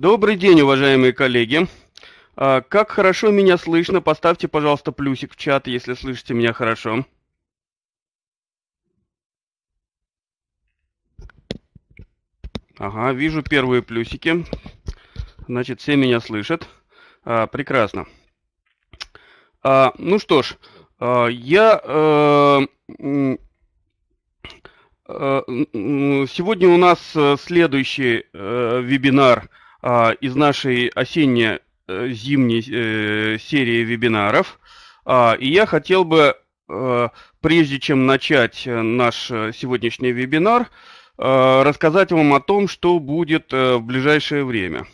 Добрый день, уважаемые коллеги. А, как хорошо меня слышно, поставьте, пожалуйста, плюсик в чат, если слышите меня хорошо. Ага, вижу первые плюсики. Значит, все меня слышат. А, прекрасно. А, ну что ж, а, я а, а, сегодня у нас э, следующий а, вебинар. А, а, из нашей осенне-зимней э, э, серии вебинаров. А, и я хотел бы, э, прежде чем начать наш сегодняшний вебинар, рассказать вам о том, что будет в ближайшее время.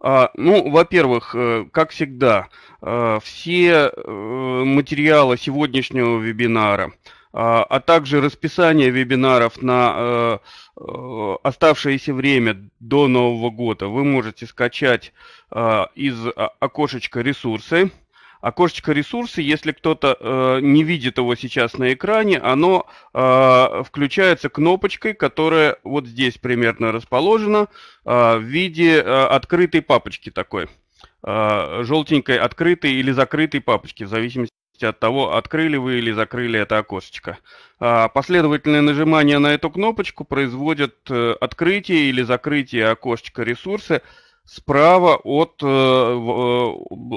А, ну, во-первых, как всегда, все материалы сегодняшнего вебинара, а также расписание вебинаров на Э, оставшееся время до Нового года вы можете скачать э, из а, окошечка ресурсы. Окошечко ресурсы, если кто-то э, не видит его сейчас на экране, оно э, включается кнопочкой, которая вот здесь примерно расположена э, в виде э, открытой папочки такой, э, желтенькой открытой или закрытой папочки, в зависимости зависимости от того, открыли вы или закрыли это окошечко. А, последовательное нажимание на эту кнопочку производит э, открытие или закрытие окошечка ресурсы справа от, э, э,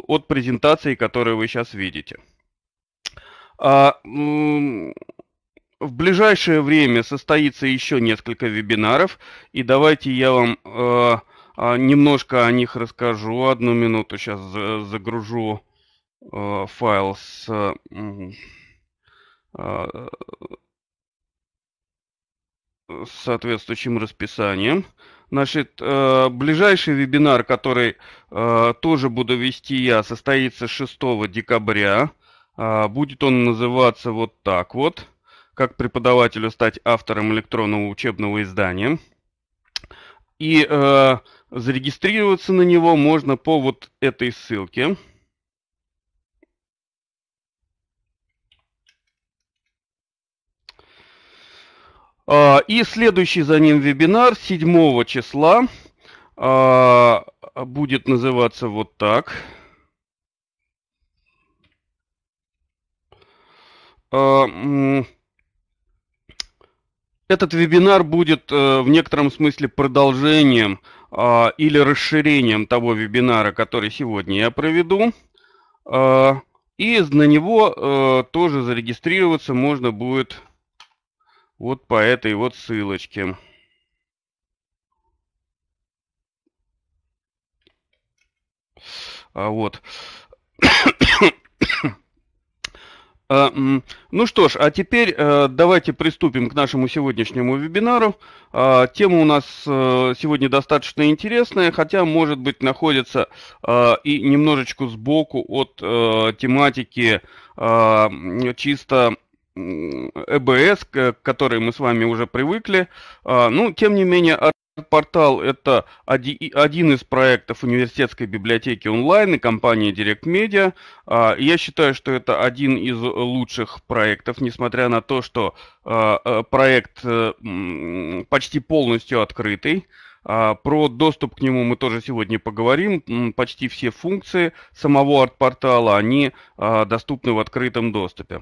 от презентации, которую вы сейчас видите. А, в ближайшее время состоится еще несколько вебинаров, и давайте я вам а, немножко о них расскажу. Одну минуту сейчас загружу Э, файл с э, а, э, соответствующим расписанием. Значит, ближайший вебинар, который тоже буду вести я, состоится 6 декабря. А, будет он называться вот так вот. Как преподавателю стать автором электронного учебного издания. И зарегистрироваться на него можно по вот этой ссылке. А, и следующий за ним вебинар 7 числа а, будет называться вот так. А, этот вебинар будет э, в некотором смысле продолжением или расширением того вебинара, который сегодня я проведу. И на него э, тоже зарегистрироваться можно будет вот по этой вот ссылочке. А вот. А, ну что ж, а теперь э, давайте приступим к нашему сегодняшнему вебинару. А, тема у нас э, сегодня достаточно интересная, хотя, может быть, находится э, и немножечко сбоку от тематики а, чисто ЭБС, к которой мы с вами уже привыкли. А, ну, тем не менее, а, Портал – это один из проектов университетской библиотеки онлайн и компании Direct Media. А, я считаю, что это один из лучших проектов, несмотря на то, что проект э, почти полностью открытый. Про доступ к нему мы тоже сегодня поговорим. Почти все функции самого арт-портала, они доступны в открытом доступе.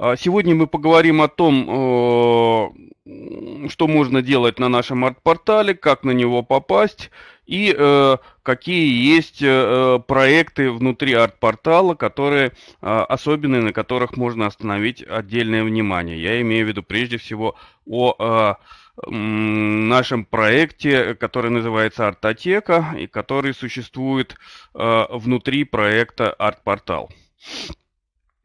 А сегодня мы поговорим о том, э, что можно делать на нашем арт-портале, как на него попасть и э, какие есть э, проекты внутри арт-портала, которые особенные, на которых можно остановить отдельное внимание. Я имею в виду прежде всего о нашем проекте, который называется «Артотека» и который существует внутри проекта «Арт-портал». арт портал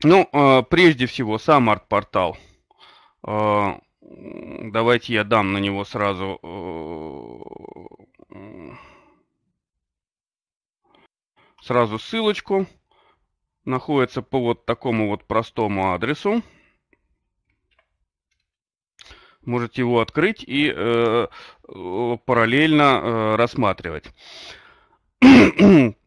ну, э, прежде всего, сам арт-портал. Э, давайте я дам на него сразу... Э, сразу ссылочку. Находится по вот такому вот простому адресу. Можете его открыть и э, параллельно э, рассматривать.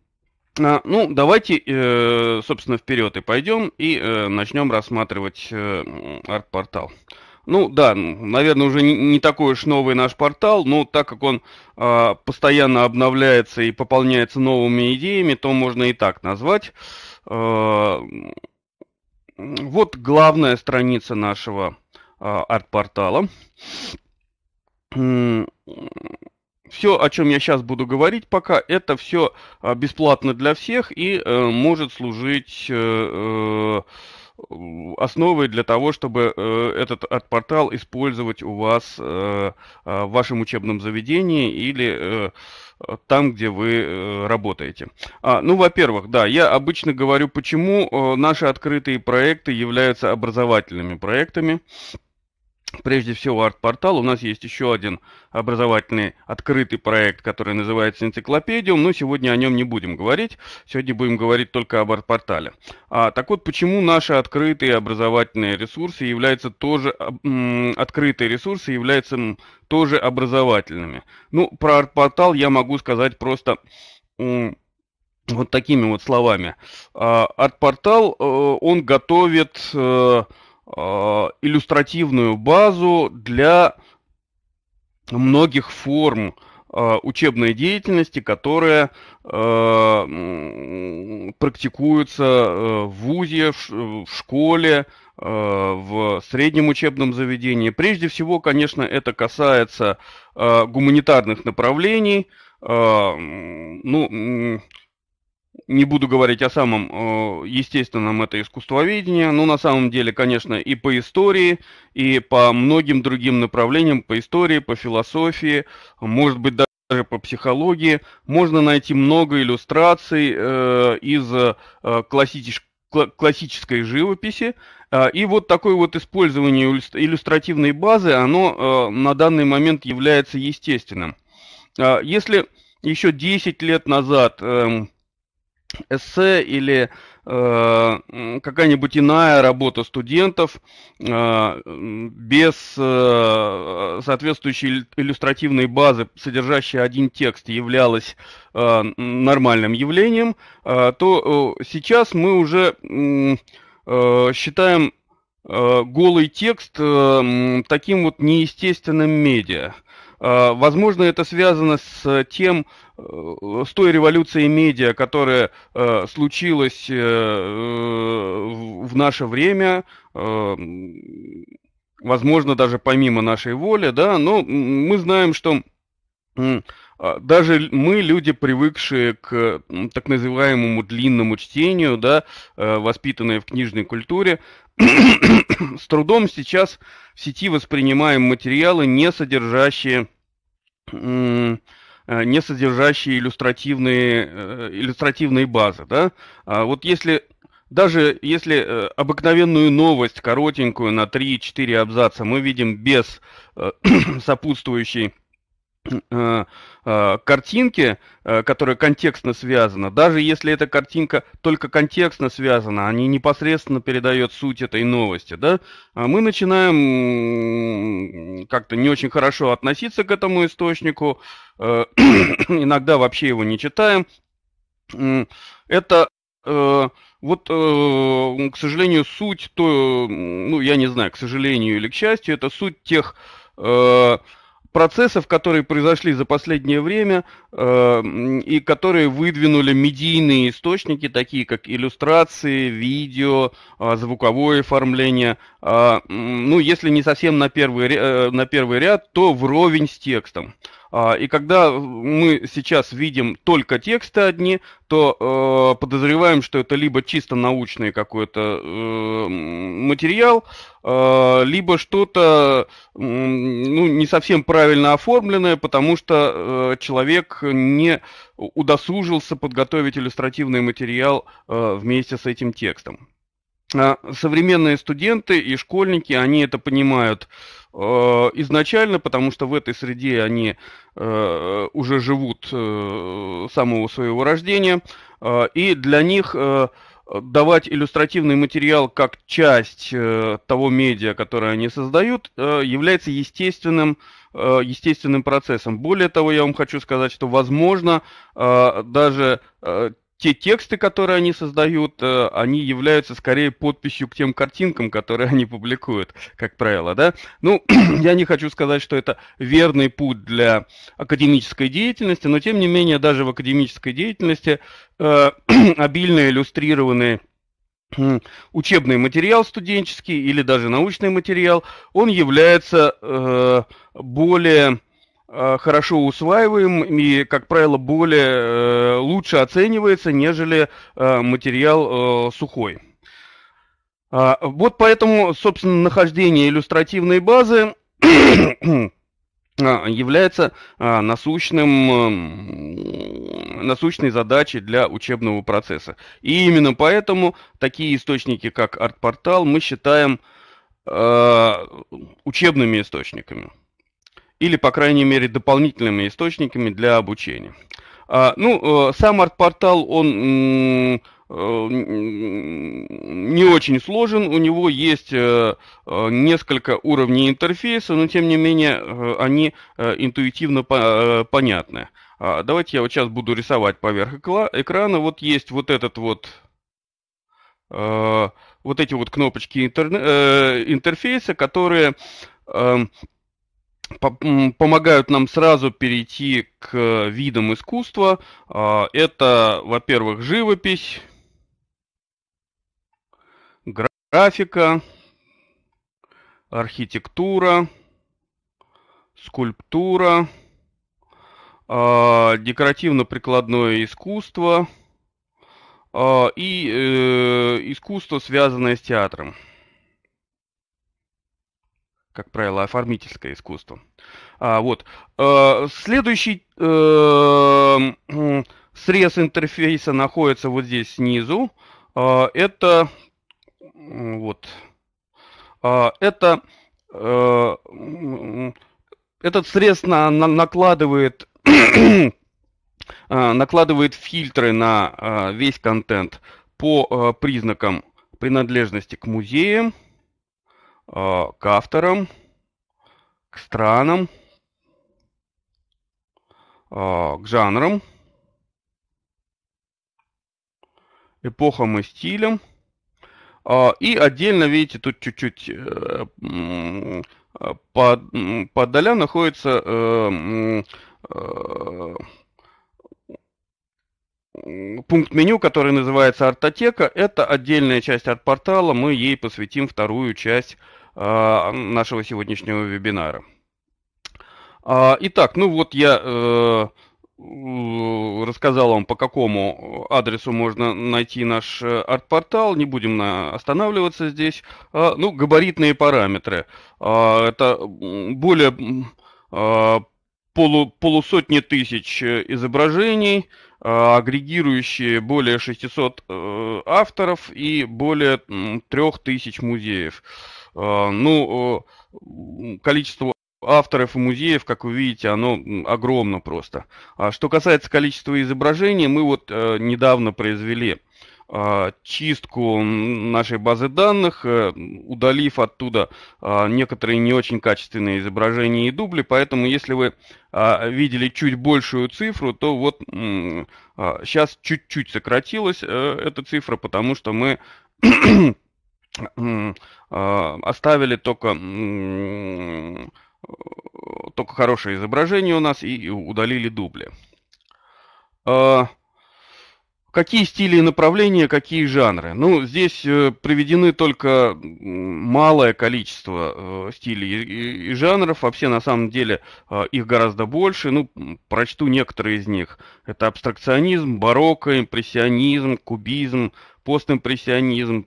А, ну, давайте, э, собственно, вперед и пойдем и э, начнем рассматривать э, арт-портал. Ну да, наверное, уже не такой уж новый наш портал, но так как он а, постоянно обновляется и пополняется новыми идеями, то можно и так назвать. А, вот главная страница нашего арт-портала все, о чем я сейчас буду говорить пока, это все а, бесплатно для всех и э, может служить э, э основой для того, чтобы э, этот портал использовать у вас э, а, в вашем учебном заведении или э, там, где вы э, работаете. А, ну, во-первых, да, я обычно говорю, почему э, наши открытые проекты являются образовательными проектами. Э, Прежде всего, арт-портал. У нас есть еще один образовательный открытый проект, который называется «Энциклопедиум», но ну, сегодня о нем не будем говорить. Сегодня будем говорить только об арт-портале. А, так вот, почему наши открытые образовательные ресурсы являются тоже... открытые ресурсы являются тоже образовательными? Ну, про арт-портал я могу сказать просто вот такими вот словами. А, арт-портал, э, он готовит э, Э, иллюстративную базу для многих форм э, учебной деятельности, которые э, практикуются в ВУЗе, в школе, в среднем учебном заведении. Прежде всего, конечно, это касается гуманитарных направлений. Ну, не буду говорить о самом э, естественном, это искусствоведение, но на самом деле, конечно, и по истории, и по многим другим направлениям, по истории, по философии, может быть, даже по психологии, можно найти много иллюстраций э, из э, классических классической живописи. И вот такое вот использование иллюстративной базы, оно на данный момент является естественным. Если еще 10 лет назад эм, эссе или э, какая-нибудь иная работа студентов э, без э, соответствующей иллюстративной базы, содержащей один текст, являлась э, нормальным явлением, э, то э, сейчас мы уже э, считаем э, голый текст э, таким вот неестественным медиа. Э, возможно, это связано с э, тем, э, с той революцией медиа, которая случилась в наше время, возможно, даже помимо нашей воли, да, но мы знаем, что а, даже мы, люди, привыкшие к так называемому длинному чтению, да, э, воспитанные в книжной культуре, с трудом сейчас в сети воспринимаем материалы, не содержащие э, не содержащие иллюстративные, э, иллюстративные базы. Да? А вот если даже если обыкновенную новость, коротенькую, на 3-4 абзаца, мы видим без сопутствующей Э, э, картинки, э, которая контекстно связана, даже если эта картинка только контекстно связана, а не непосредственно передает суть этой новости, да, мы начинаем как-то не очень хорошо относиться к этому источнику, иногда вообще его не читаем. Это вот, к сожалению, суть, то, ну, я не знаю, к сожалению или к счастью, это суть тех процессов, которые произошли за последнее время э, и которые выдвинули медийные источники, такие как иллюстрации, видео, э, звуковое оформление. Э, ну, если не совсем на первый, э, на первый ряд, то вровень с текстом. А, и когда мы сейчас видим только тексты одни, то э, подозреваем, что это либо чисто научный какой-то э, материал, э, либо что-то э, ну, не совсем правильно оформленное, потому что э, человек не удосужился подготовить иллюстративный материал э, вместе с этим текстом современные студенты и школьники, они это понимают э, изначально, потому что в этой среде они э, уже живут э, с самого своего рождения, и для них давать иллюстративный материал как часть того медиа, которое они создают, является естественным, естественным процессом. Более того, я вам хочу сказать, что, возможно, даже те тексты, которые они создают, э, они являются скорее подписью к тем картинкам, которые они публикуют, как правило, да. Ну, я не хочу сказать, что это верный путь для академической деятельности, но тем не менее даже в академической деятельности э, обильные иллюстрированные учебный материал студенческий или даже научный материал, он является э, более Э, хорошо усваиваем и, как правило, более э, лучше оценивается, нежели э, материал сухой. А, вот поэтому, собственно, нахождение иллюстративной базы а, является а, насущным, эм, насущной задачей для учебного процесса. И именно поэтому такие источники, как ArtPortal, мы считаем учебными источниками или, по крайней мере, дополнительными источниками для обучения. А, ну, э, сам арт-портал, он э, не очень сложен, у него есть э, несколько уровней интерфейса, но тем не менее они интуитивно понятны. А, давайте я вот сейчас буду рисовать поверх экрана. Вот есть вот этот вот вот эти вот кнопочки интерфейса, которые эм, помогают нам сразу перейти к э, видам искусства. А, это, во-первых, живопись, графика, архитектура, скульптура, а, декоративно-прикладное искусство а, и э, искусство, связанное с театром как правило, оформительское искусство. А, вот. А, следующий э, срез интерфейса находится вот здесь снизу. А, это вот. А, это э, этот срез на, на, накладывает накладывает фильтры на весь контент по признакам принадлежности к музеям а, к авторам, к странам, а, к жанрам, эпохам и стилям. А, и отдельно, видите, тут чуть-чуть э, под, поддаля находится э, э, пункт меню, который называется «Артотека». Это отдельная часть арт-портала, мы ей посвятим вторую часть а, нашего сегодняшнего вебинара. А, итак, ну вот я э, рассказал вам, по какому адресу можно найти наш арт-портал. Не будем останавливаться здесь. А, ну, габаритные параметры. Это более полу, полусотни тысяч изображений, агрегирующие более 600 э, авторов и более 3000 музеев. А, ну, э, количество авторов и музеев, как вы видите, оно огромно просто. А что касается количества изображений, мы вот э, недавно произвели а, чистку нашей базы данных, э, удалив оттуда некоторые не очень качественные изображения и дубли. Поэтому, если вы видели чуть большую цифру, то вот сейчас чуть-чуть сократилась эта цифра, потому что мы а, оставили только э, только хорошее изображение у нас и удалили дубли. А, какие стили и направления, какие жанры? Ну, здесь э, приведены только малое количество э, стилей и жанров, а вообще на самом деле их гораздо больше. Ну, прочту некоторые из них. Это абстракционизм, барокко, импрессионизм, кубизм, постимпрессионизм,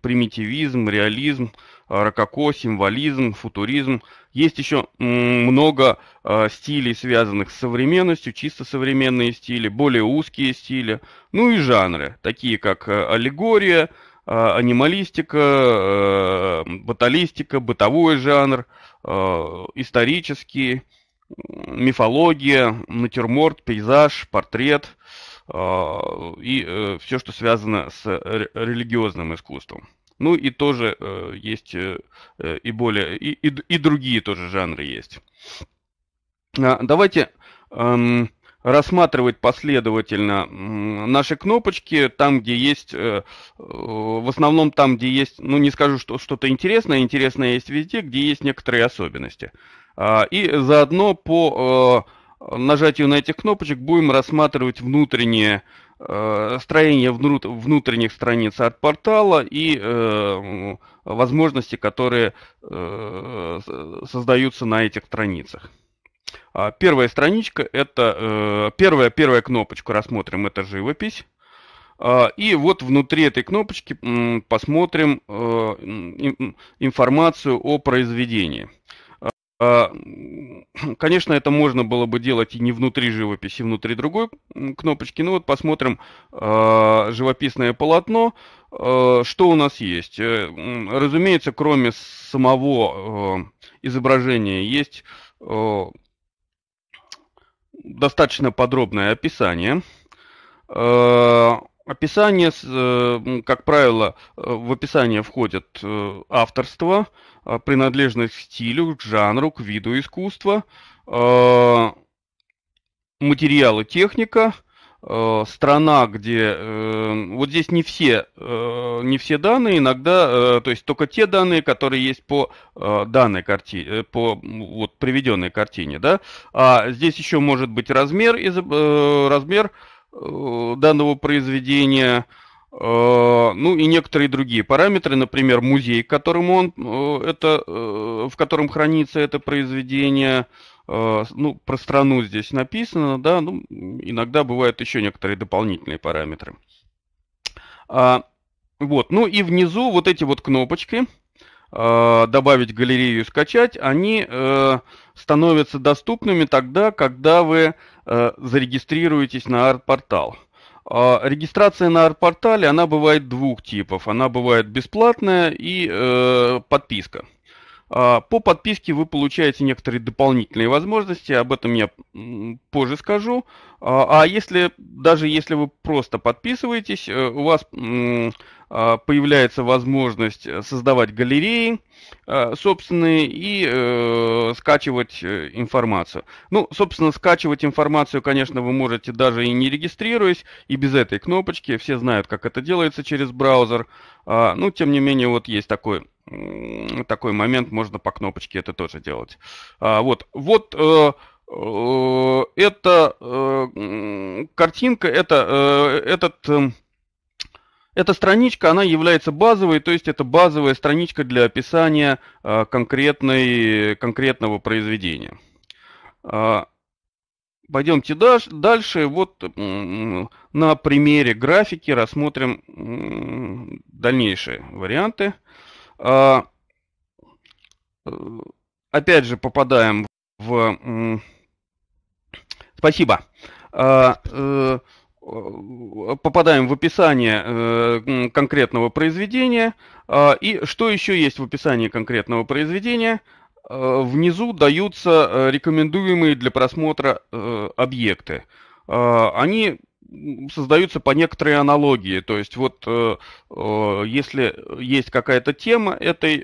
примитивизм, реализм, а, рококо, символизм, футуризм. Есть еще много а, стилей, связанных с современностью, чисто современные стили, более узкие стили, ну и жанры, такие как э, аллегория, а, анималистика, э, баталистика, бытовой жанр, исторический, мифология, натюрморт, пейзаж, портрет – а, и э, все, что связано с э, религиозным искусством. Ну и тоже э, есть э, э, и более и, и, и другие тоже жанры есть. А, давайте эм, рассматривать последовательно наши кнопочки, там, где есть, в основном там, где есть, ну не скажу, что что-то интересное, интересное есть везде, где есть некоторые особенности. А, и заодно по нажатию на эти кнопочек будем рассматривать внутреннее э, строение внутренних страниц от портала и э, возможности, которые э, создаются на этих страницах. А первая страничка это э, первая первая кнопочка, рассмотрим это живопись. А, и вот внутри этой кнопочки посмотрим э, информацию о произведении. А, конечно, это можно было бы делать и не внутри живописи, внутри другой кнопочки. Ну вот посмотрим а, живописное полотно. А, что у нас есть? Э, разумеется, кроме самого э, изображения есть достаточно подробное описание. Описание, э, как правило, э, в описание входят э, авторство, принадлежность к стилю, к жанру, к виду искусства, материалы, техника, страна, где вот здесь не все, не все данные, иногда, то есть только те данные, которые есть по данной картине, по вот приведенной картине, да. А здесь еще может быть размер, размер Э, данного произведения, э, ну и некоторые другие параметры, например, музей, которому он, э, это, в котором хранится это произведение, ну, про страну здесь написано, да, ну, иногда бывают еще некоторые дополнительные параметры. А, вот, ну и внизу вот эти вот кнопочки, добавить галерею и скачать, они становятся доступными тогда, когда вы э, зарегистрируетесь на арт-портал. Э, регистрация на арт-портале, она бывает двух типов. Она бывает бесплатная и э, подписка. А по подписке вы получаете некоторые дополнительные возможности, об этом я позже скажу. А, а если даже если вы просто подписываетесь, э, у вас а, появляется возможность э, создавать галереи а, собственные и э, скачивать э, информацию. Ну, собственно, скачивать информацию, конечно, вы можете даже и не регистрируясь, и без этой кнопочки. Все знают, как это делается через браузер. А, ну, тем не менее, вот есть такой такой момент, можно по кнопочке это тоже делать. Вот, вот это картинка, это этот эм, эта страничка, она является базовой, то есть это базовая страничка для описания а, конкретной, конкретного произведения. А, пойдемте дальше. Вот на примере графики рассмотрим дальнейшие варианты. А, э, опять же попадаем в... Спасибо. Э, Э, э, попадаем в описание э, конкретного произведения. А, и что еще есть в описании конкретного произведения? Внизу даются рекомендуемые для просмотра объекты. А, они создаются по некоторой аналогии. То есть вот если есть какая-то тема этой,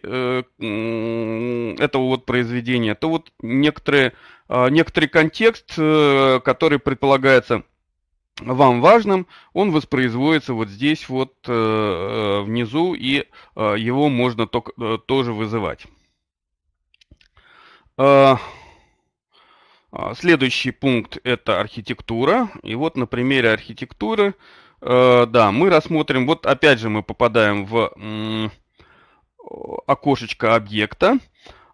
этого вот произведения, то вот некоторые, а, некоторый контекст, который предполагается вам важным, он воспроизводится вот здесь вот э, э, внизу, и э, его можно ток, э, тоже вызывать. Э, а, следующий пункт – это архитектура. И вот на примере архитектуры, э, да, мы рассмотрим, вот опять же мы попадаем в э, окошечко объекта. Э,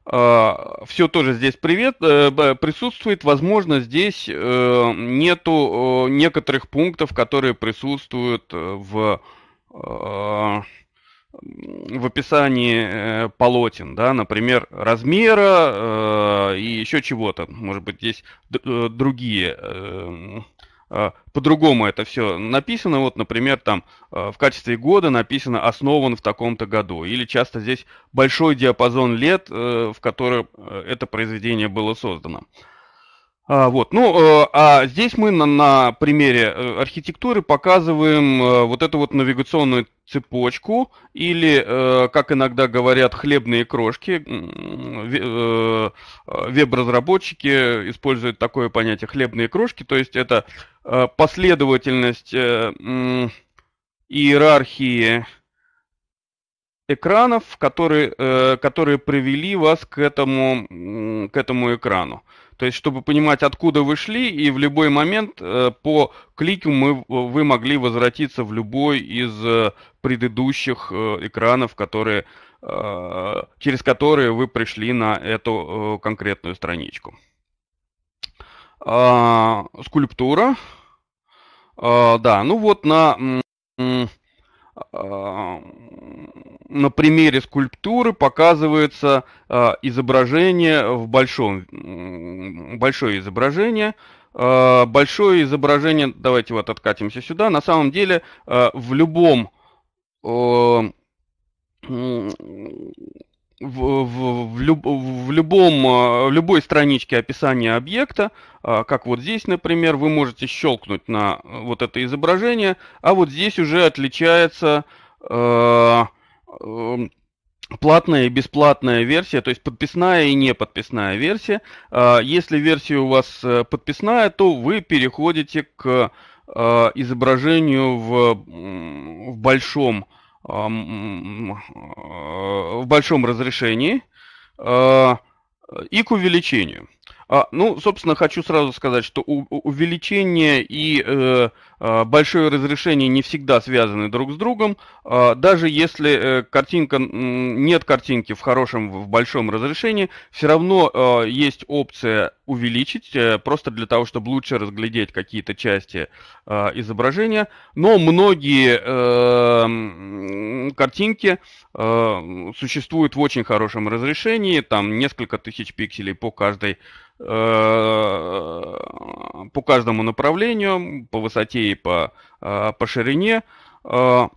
а, все тоже здесь привет, э, присутствует. Возможно, здесь э, нету э, некоторых пунктов, которые присутствуют в, а, в описании полотен. Да? Например, размера и еще чего-то. Может быть, здесь другие Э, по-другому это все написано. Вот, например, там э, в качестве года написано «основан в таком-то году». Или часто здесь большой диапазон лет, э, в котором это произведение было создано. А, вот, ну, э, а здесь мы на, на примере э, архитектуры показываем э, вот эту вот навигационную цепочку или, как иногда говорят, хлебные крошки. А, веб-разработчики используют такое понятие хлебные крошки, то есть это последовательность иерархии экранов, которые, которые привели вас к этому, к этому экрану. То есть, чтобы понимать, откуда вы шли, и в любой момент э, по клику мы, э, вы могли возвратиться в любой из э, предыдущих э, экранов, которые, э, через которые вы пришли на эту э, конкретную страничку. Э, скульптура. Э, да, ну вот на... Э, на примере скульптуры показывается э, изображение в большом, большое изображение, э, большое изображение, давайте вот откатимся сюда, на самом деле э, в любом э, в, в, в, люб, в, любом, э, в любой страничке описания объекта, э, как вот здесь, например, вы можете щелкнуть на э, вот это изображение, а вот здесь уже отличается э, Эм, платная и бесплатная версия, то есть подписная и не подписная версия. А, если версия у вас э, подписная, то вы переходите к э, изображению в, в большом э, в большом разрешении и к увеличению. А, ну, собственно, хочу сразу сказать, что увеличение и Э, большое разрешение не всегда связаны друг с другом. Э, даже если э, картинка, нет картинки в хорошем, в большом разрешении, все равно есть опция увеличить, просто для того, чтобы лучше разглядеть какие-то части изображения. Но многие картинки существуют в очень хорошем разрешении, там несколько тысяч пикселей по каждой по каждому направлению, по высоте своей по, э, по ширине. Э,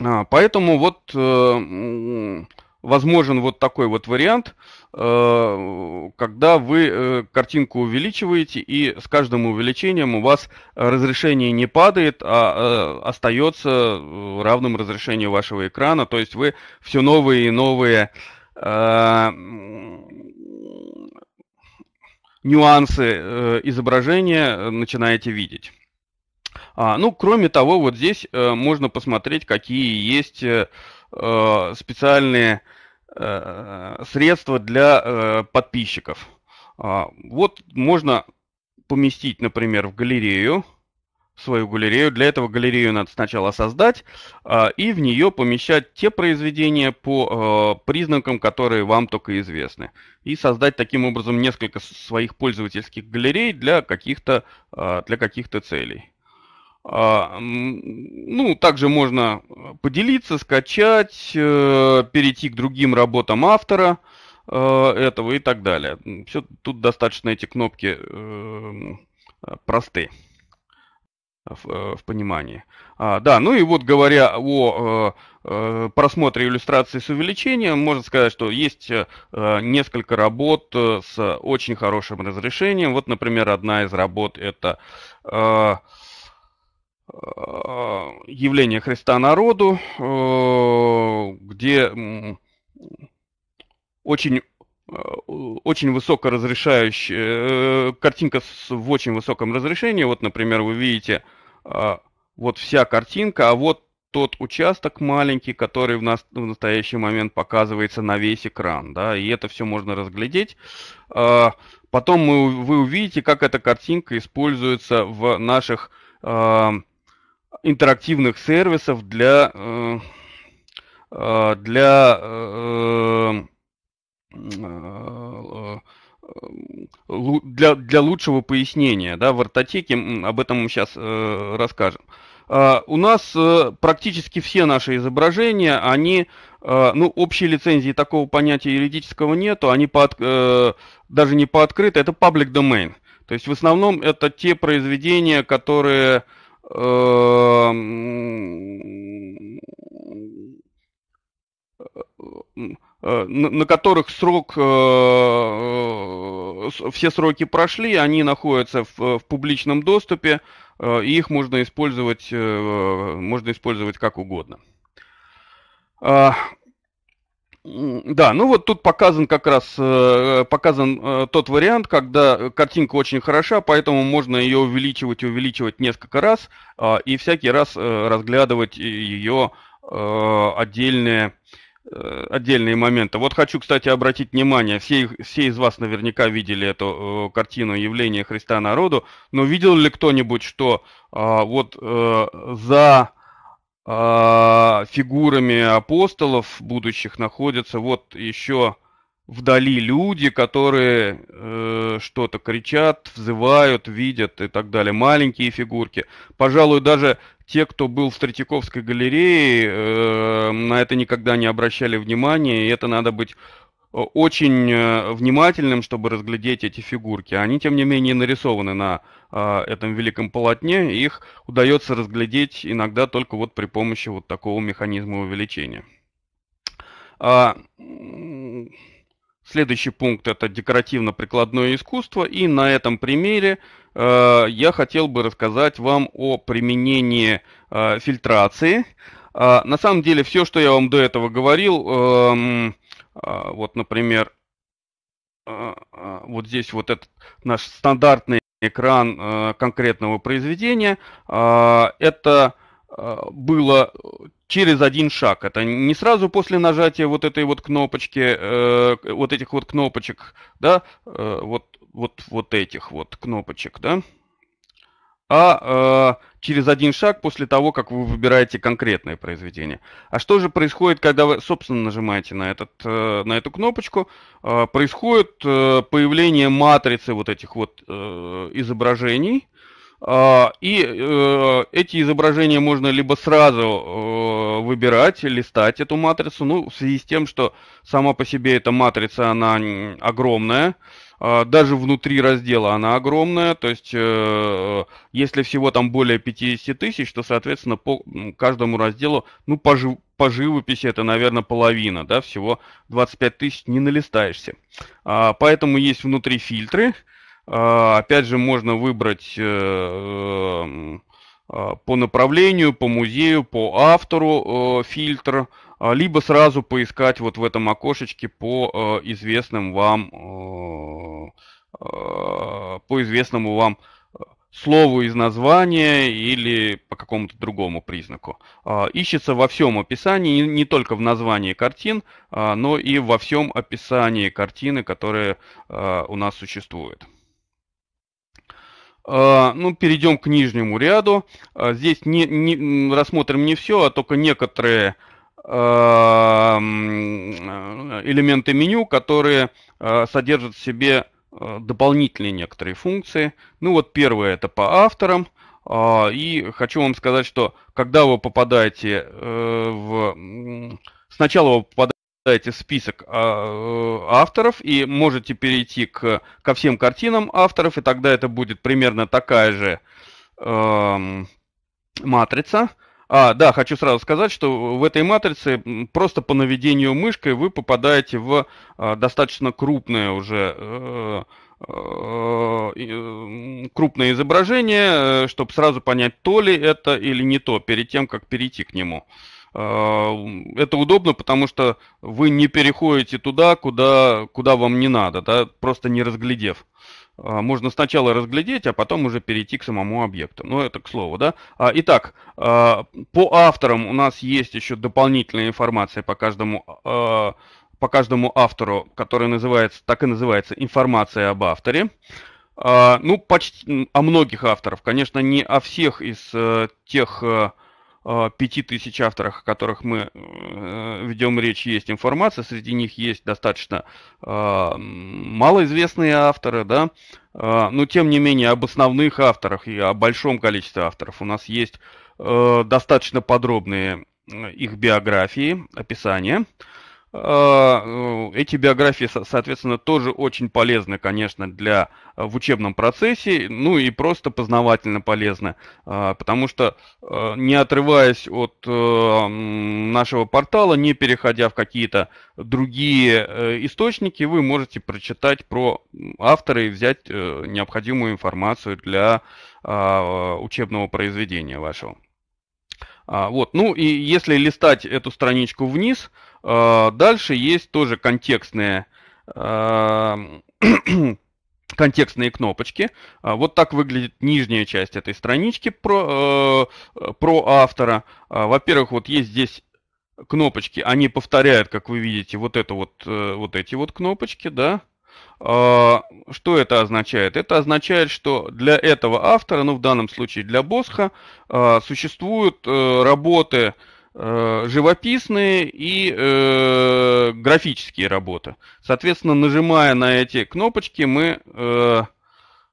а, поэтому вот э, возможен вот такой вот вариант, когда вы картинку увеличиваете, и с каждым увеличением у вас разрешение не падает, а остается равным разрешению вашего экрана. То есть вы все новые и новые нюансы изображения начинаете видеть. А, ну, кроме того, вот здесь э, можно посмотреть, какие есть э, э, специальные э, средства для э, подписчиков. А, вот можно поместить, например, в галерею, свою галерею. Для этого галерею надо сначала создать а, и в нее помещать те произведения по а, признакам, которые вам только известны. И создать таким образом несколько своих пользовательских галерей для каких-то а, каких целей. А, ну, также можно поделиться, скачать, э, перейти к другим работам автора э, этого и так далее. Все, тут достаточно эти кнопки эм, э, просты в, понимании. А, да, ну и вот говоря о э, просмотре иллюстрации с увеличением, можно сказать, что есть э, несколько работ с очень хорошим разрешением. Вот, например, одна из работ это э, Э, явление Христа народу, э, где очень, э, очень высоко разрешающая, картинка в очень высоком разрешении, вот, например, вы видите вот вся картинка, а вот тот участок маленький, который в, нас, в настоящий момент показывается на весь экран, да, и это все можно разглядеть. Потом мы, вы увидите, как эта картинка используется в наших интерактивных сервисов для, э, э, для, э, для, для лучшего пояснения. Да, в артотеке об этом мы сейчас расскажем. А, у нас практически все наши изображения, они, ну, общей лицензии такого понятия юридического нету, они по, даже не по открыто, это public domain. То есть в основном это те произведения, которые э, Эм, э, э, э, на которых срок, все сроки прошли, они находятся в, в публичном доступе, и их можно использовать, можно использовать как угодно. А, да, ну вот тут показан как раз э, э, показан э, тот вариант, когда картинка очень хороша, поэтому можно ее увеличивать и увеличивать несколько раз, а, и всякий раз разглядывать ее отдельные отдельные моменты. Вот хочу, кстати, обратить внимание, все, все из вас наверняка видели эту картину явления Христа народу», но видел ли кто-нибудь, что а, вот за а, фигурами апостолов будущих находятся вот еще вдали люди, которые э, что-то кричат, взывают, видят и так далее. Маленькие фигурки. Пожалуй, даже те, кто был в Третьяковской галерее, э, на это никогда не обращали внимания, и это надо быть Э, очень э, внимательным, чтобы разглядеть эти фигурки. Они, тем не менее, нарисованы на э, этом великом полотне, их удается разглядеть иногда только вот при помощи вот такого механизма увеличения. А, следующий пункт – это декоративно-прикладное искусство, и на этом примере э, я хотел бы рассказать вам о применении э, фильтрации. А, на самом деле, все, что я вам до этого говорил, э, а, вот, например, а, а, вот здесь вот этот наш стандартный экран конкретного произведения. Это было э, через один шаг. Это не сразу после нажатия вот этой вот кнопочки, э, вот этих вот кнопочек, да, э, вот, вот, вот этих вот кнопочек, да, а через один шаг после того, как вы выбираете конкретное произведение. А что же происходит, когда вы, собственно, нажимаете на, этот, э, на эту кнопочку? Э, происходит э, появление матрицы вот этих вот изображений, а, и э, эти изображения можно либо сразу э, выбирать, листать эту матрицу, ну, в связи с тем, что сама по себе эта матрица, она огромная, а, даже внутри раздела она огромная, то есть э, если всего там более 50 тысяч, то, соответственно, по каждому разделу, ну, по, жив, по живописи это, наверное, половина, да, всего 25 тысяч не налистаешься. А, поэтому есть внутри фильтры, фильтры, а, опять же, можно выбрать э, эм, а, по направлению, по музею, по автору э, фильтр, а, либо сразу поискать вот в этом окошечке по э, известным вам по известному вам слову из названия или по какому-то другому признаку. Ищется во всем описании, не только в названии картин, но и во всем описании картины, которая у нас существует. А, ну, перейдем к нижнему ряду. А, здесь не, не, рассмотрим не все, а только некоторые а, э, элементы меню, которые содержат в себе дополнительные некоторые функции. Ну вот первое это по авторам. И хочу вам сказать, что когда вы попадаете э, в... Сначала вы попадаете читаете список а, э, авторов и можете перейти к, ко всем картинам авторов, и тогда это будет примерно такая же э, матрица. А, да, хочу сразу сказать, что в этой матрице просто по наведению мышкой вы попадаете в э, достаточно крупное уже э, э крупное изображение, э, чтобы сразу понять, то ли это или не то, перед тем, как перейти к нему. Э, Э, это удобно, потому что вы не переходите туда, куда, куда вам не надо, да, просто не разглядев. Э, можно сначала разглядеть, а потом уже перейти к самому объекту. Но ну, это к слову, да. А, итак, э, по авторам у нас есть еще дополнительная информация по каждому по каждому автору, который называется, так и называется, информация об авторе. Ну, почти о многих авторов, конечно, не о всех из тех Э, пяти тысяч авторах, о которых мы э, ведем речь, есть информация, среди них есть достаточно э, малоизвестные авторы, да, но тем не менее об основных авторах и о большом количестве авторов у нас есть достаточно подробные их биографии, описания. А, э, эти биографии, соответственно, тоже очень полезны, конечно, для, э, в учебном процессе, ну и просто познавательно полезны, а, потому что э, не отрываясь от нашего портала, не переходя в какие-то другие источники, вы можете прочитать про автора и взять необходимую информацию для а, учебного произведения вашего. А, вот, ну и если листать эту страничку вниз, а, дальше есть тоже контекстные, а, контекстные кнопочки. вот так выглядит нижняя часть этой странички про, про автора. во-первых, вот есть здесь кнопочки, они повторяют, как вы видите, вот это вот, э, вот эти вот кнопочки, да, а, что это означает? Это означает, что для этого автора, ну в данном случае для Босха, а, существуют э, работы э, живописные и э, графические работы. Соответственно, нажимая на эти кнопочки, мы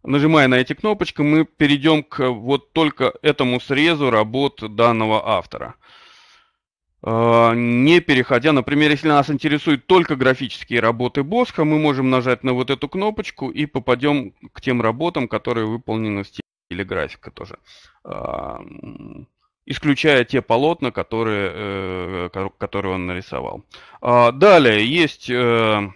нажимая на эти кнопочки, мы перейдем к вот только этому срезу работ данного автора. А, не переходя, например, если нас интересуют только графические работы Босха, мы можем нажать на вот эту кнопочку и попадем к тем работам, которые выполнены в стиле графика тоже. А, исключая те полотна, которые, э, которые он нарисовал. А, далее есть э,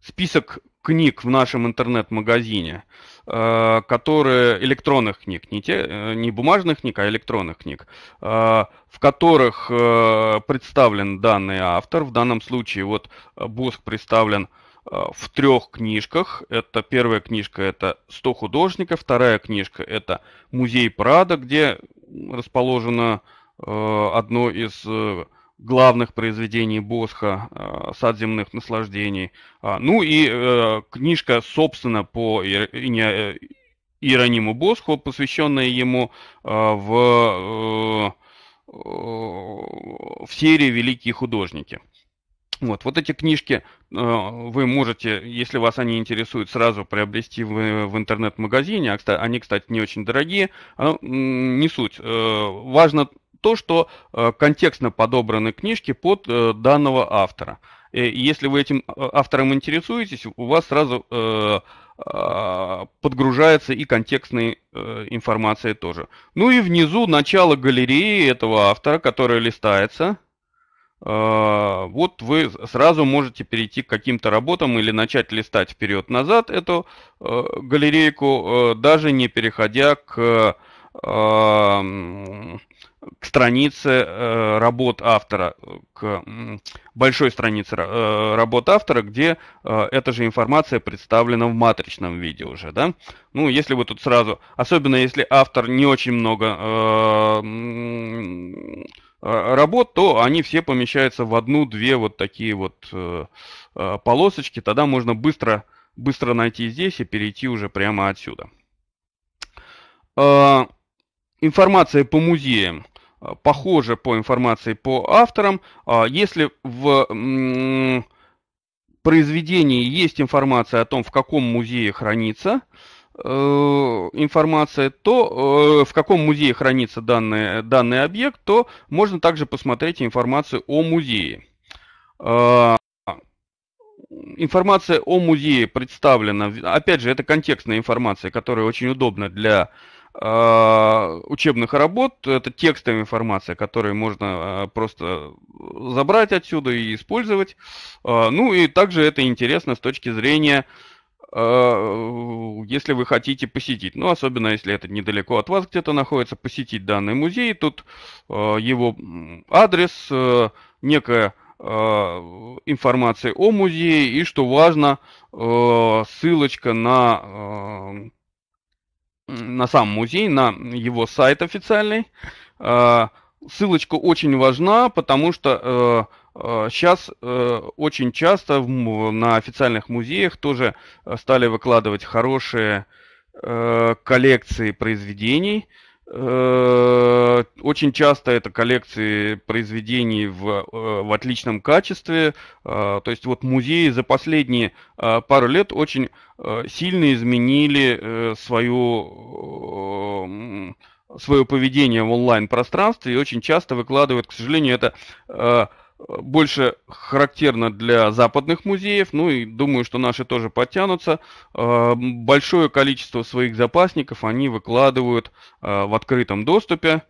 список книг в нашем интернет-магазине. Э, которые электронных книг, не, те, э, не бумажных книг, а электронных книг, э, в которых представлен данный автор. В данном случае вот Буск представлен в трех книжках. Это первая книжка это 100 художников, вторая книжка это музей Прада, где расположено одно из главных произведений Босха э, «Сад земных наслаждений». А, ну и э, книжка, собственно, по э, Иерониму Босху, посвященная ему в, в серии «Великие художники». Вот, вот эти книжки вы можете, если вас они интересуют, сразу приобрести в, в интернет-магазине. А, они, кстати, не очень дорогие. Не суть. Важно то, что э, контекстно подобраны книжки под э, данного автора. И если вы этим э, автором интересуетесь, у вас сразу а, подгружается и контекстная информация тоже. Ну и внизу начало галереи этого автора, которая листается. Вот вы сразу можете перейти к каким-то работам или начать листать вперед-назад эту галерейку, даже не переходя к к странице э, работ автора, к большой странице э, работ автора, где э, эта же информация представлена в матричном виде уже, да? Ну, если вы тут сразу, особенно если автор не очень много э, э работ, то они все помещаются в одну-две вот такие вот э, э, полосочки, тогда можно быстро, быстро найти здесь и перейти уже прямо отсюда. Э, информация по музеям похоже по информации по авторам. А, если в произведении есть информация о том, в каком музее хранится э, информация, то э, в каком музее хранится данный, данный объект, то можно также посмотреть информацию о музее. А, информация о музее представлена, опять же, это контекстная информация, которая очень удобна для а, учебных работ. Это текстовая информация, которую можно а, просто забрать отсюда и использовать. А, ну и также это интересно с точки зрения если вы хотите посетить, ну, особенно если это недалеко от вас где-то находится, посетить данный музей, тут его адрес, э, некая информация о музее и, что важно, э, ссылочка на на сам музей, на его сайт официальный. А, ссылочка очень важна, потому что сейчас э, э, э, очень часто на официальных музеях тоже стали выкладывать хорошие коллекции произведений, Э, очень часто это коллекции произведений в, э, в отличном качестве. Э, то есть вот музеи за последние пару лет очень сильно изменили свою свое поведение в онлайн-пространстве и очень часто выкладывают, к сожалению, это больше характерно для западных музеев, ну и думаю, что наши тоже подтянутся. А, большое количество своих запасников они выкладывают а, в открытом доступе.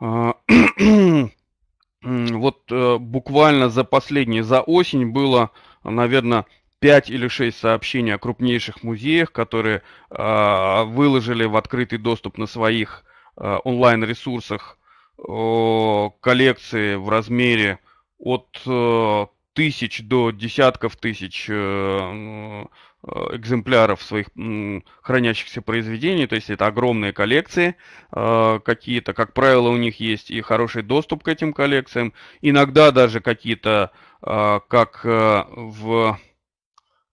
А, вот э, буквально за последние, за осень было, наверное, 5 или 6 сообщений о крупнейших музеях, которые выложили в открытый доступ на своих онлайн-ресурсах Э, коллекции в размере от э, тысяч до десятков тысяч э, экземпляров своих хранящихся произведений, то есть это огромные коллекции какие-то, как правило, у них есть и хороший доступ к этим коллекциям, иногда даже какие-то, как в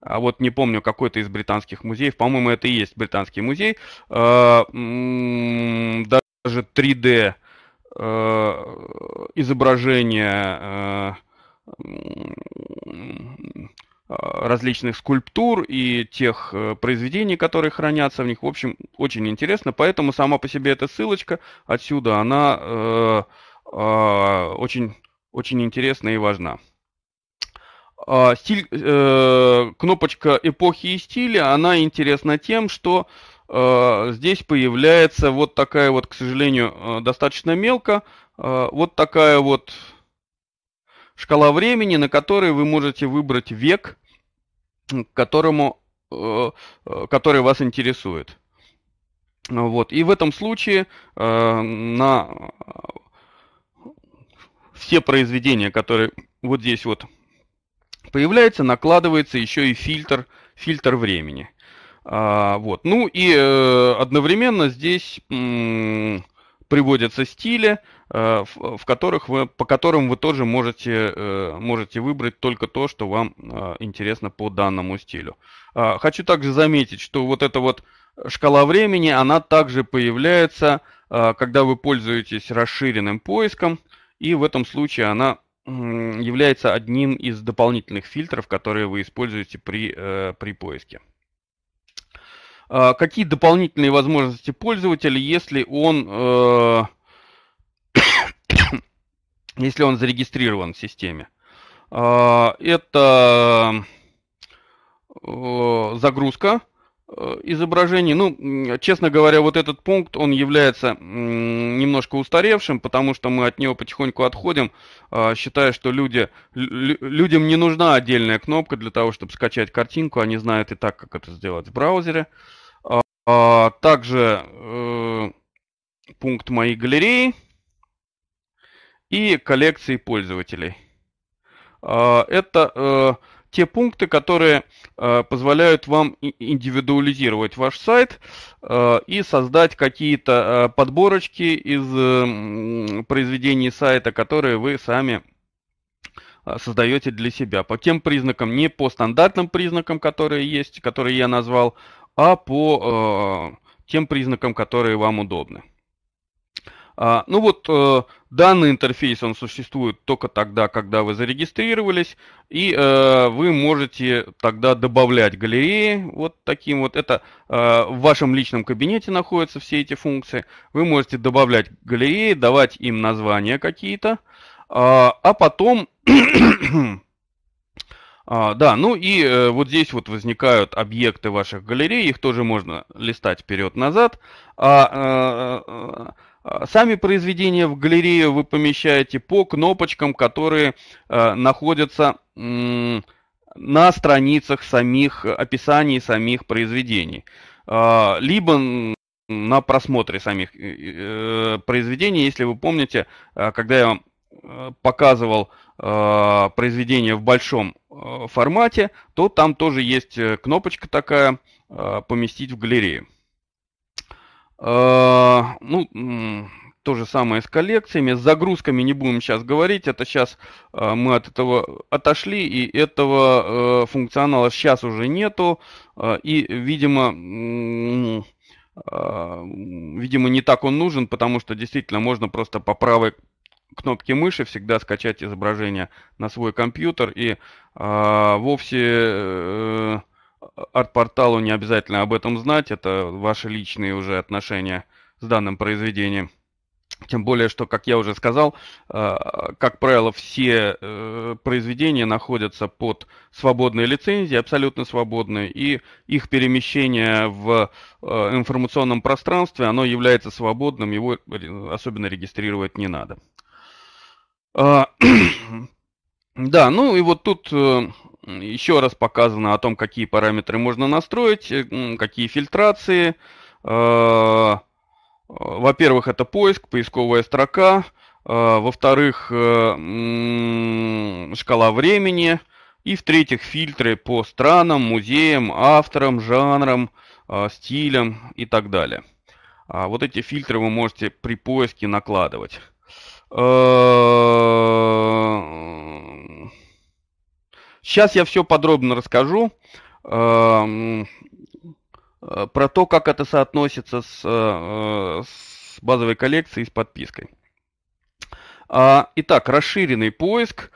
а вот не помню, какой-то из британских музеев, по-моему, это и есть британский музей, даже 3D Э, изображения э, различных скульптур и тех э, произведений, которые хранятся в них. В общем, очень интересно, поэтому сама по себе эта ссылочка отсюда, она очень, очень интересна и важна. А, стиль, э, кнопочка эпохи и стиля, она интересна тем, что э, Э, здесь появляется вот такая вот, к сожалению, э, достаточно мелко, э, вот такая вот шкала времени, на которой вы можете выбрать век, которому, который вас интересует. Вот. И в этом случае на все произведения, которые вот здесь вот появляются, накладывается еще и фильтр, фильтр времени – а, вот. Ну и э, одновременно здесь м- приводятся стили, э, в, в которых вы, по которым вы тоже можете, э, можете выбрать только то, что вам э, интересно по данному стилю. Э, хочу также заметить, что вот эта вот шкала времени, она также появляется, э, когда вы пользуетесь расширенным поиском, и в этом случае она является одним из дополнительных фильтров, которые вы используете при, э, при поиске. А, какие дополнительные возможности пользователя, если он, э, если он зарегистрирован в системе. А, это э, загрузка э, изображений. Ну, честно говоря, вот этот пункт, он является немножко устаревшим, потому что мы от него потихоньку отходим, а, считая, что люди, людям не нужна отдельная кнопка для того, чтобы скачать картинку, они знают и так, как это сделать в браузере. Uh, а, также э, пункт моей галереи» и коллекции пользователей. А, это э, те пункты, которые э, позволяют вам индивидуализировать ваш сайт и создать какие-то подборочки из произведений сайта, которые вы сами создаете для себя. По тем признакам, не по стандартным признакам, которые есть, которые я назвал, а по э, тем признакам, которые вам удобны. А, ну вот, э, данный интерфейс, он существует только тогда, когда вы зарегистрировались, и э, вы можете тогда добавлять галереи вот таким вот. Это в вашем личном кабинете находятся все эти функции. Вы можете добавлять галереи, давать им названия какие-то, а, а потом а, да, ну и э, вот здесь вот возникают объекты ваших галерей, их тоже можно листать вперед-назад. А, э, э, э сами произведения в галерею вы помещаете по кнопочкам, которые э, находятся э, на страницах самих описаний самих произведений. Э, либо на просмотре самих э, э, произведений, если вы помните, э, когда я вам Э, показывал э, произведение в большом э, формате, то там тоже есть э, кнопочка такая э, «Поместить в галерею». Э, ну, то же самое с коллекциями. С загрузками не будем сейчас говорить. Это сейчас э, мы от этого отошли, и этого э, функционала сейчас уже нету. Э, и, видимо, э, видимо, не так он нужен, потому что действительно можно просто по правой кнопки мыши всегда скачать изображение на свой компьютер и э, вовсе э, арт-порталу не обязательно об этом знать, это ваши личные уже отношения с данным произведением. Тем более, что, как я уже сказал, э, как правило, все э, произведения находятся под свободной лицензией, абсолютно свободной, и их перемещение в э, информационном пространстве, оно является свободным, его особенно регистрировать не надо. А, да, ну и вот тут э, еще раз показано о том, какие параметры можно настроить, э, какие фильтрации. А, а, во-первых, это поиск, поисковая строка. Во-вторых, э, шкала времени. И в-третьих, фильтры по странам, музеям, авторам, жанрам, стилям и так далее. Вот эти фильтры вы можете при поиске накладывать. Сейчас э, я все подробно расскажу эм, э, про то, как это соотносится с, э, с базовой коллекцией и с подпиской. А, итак, расширенный поиск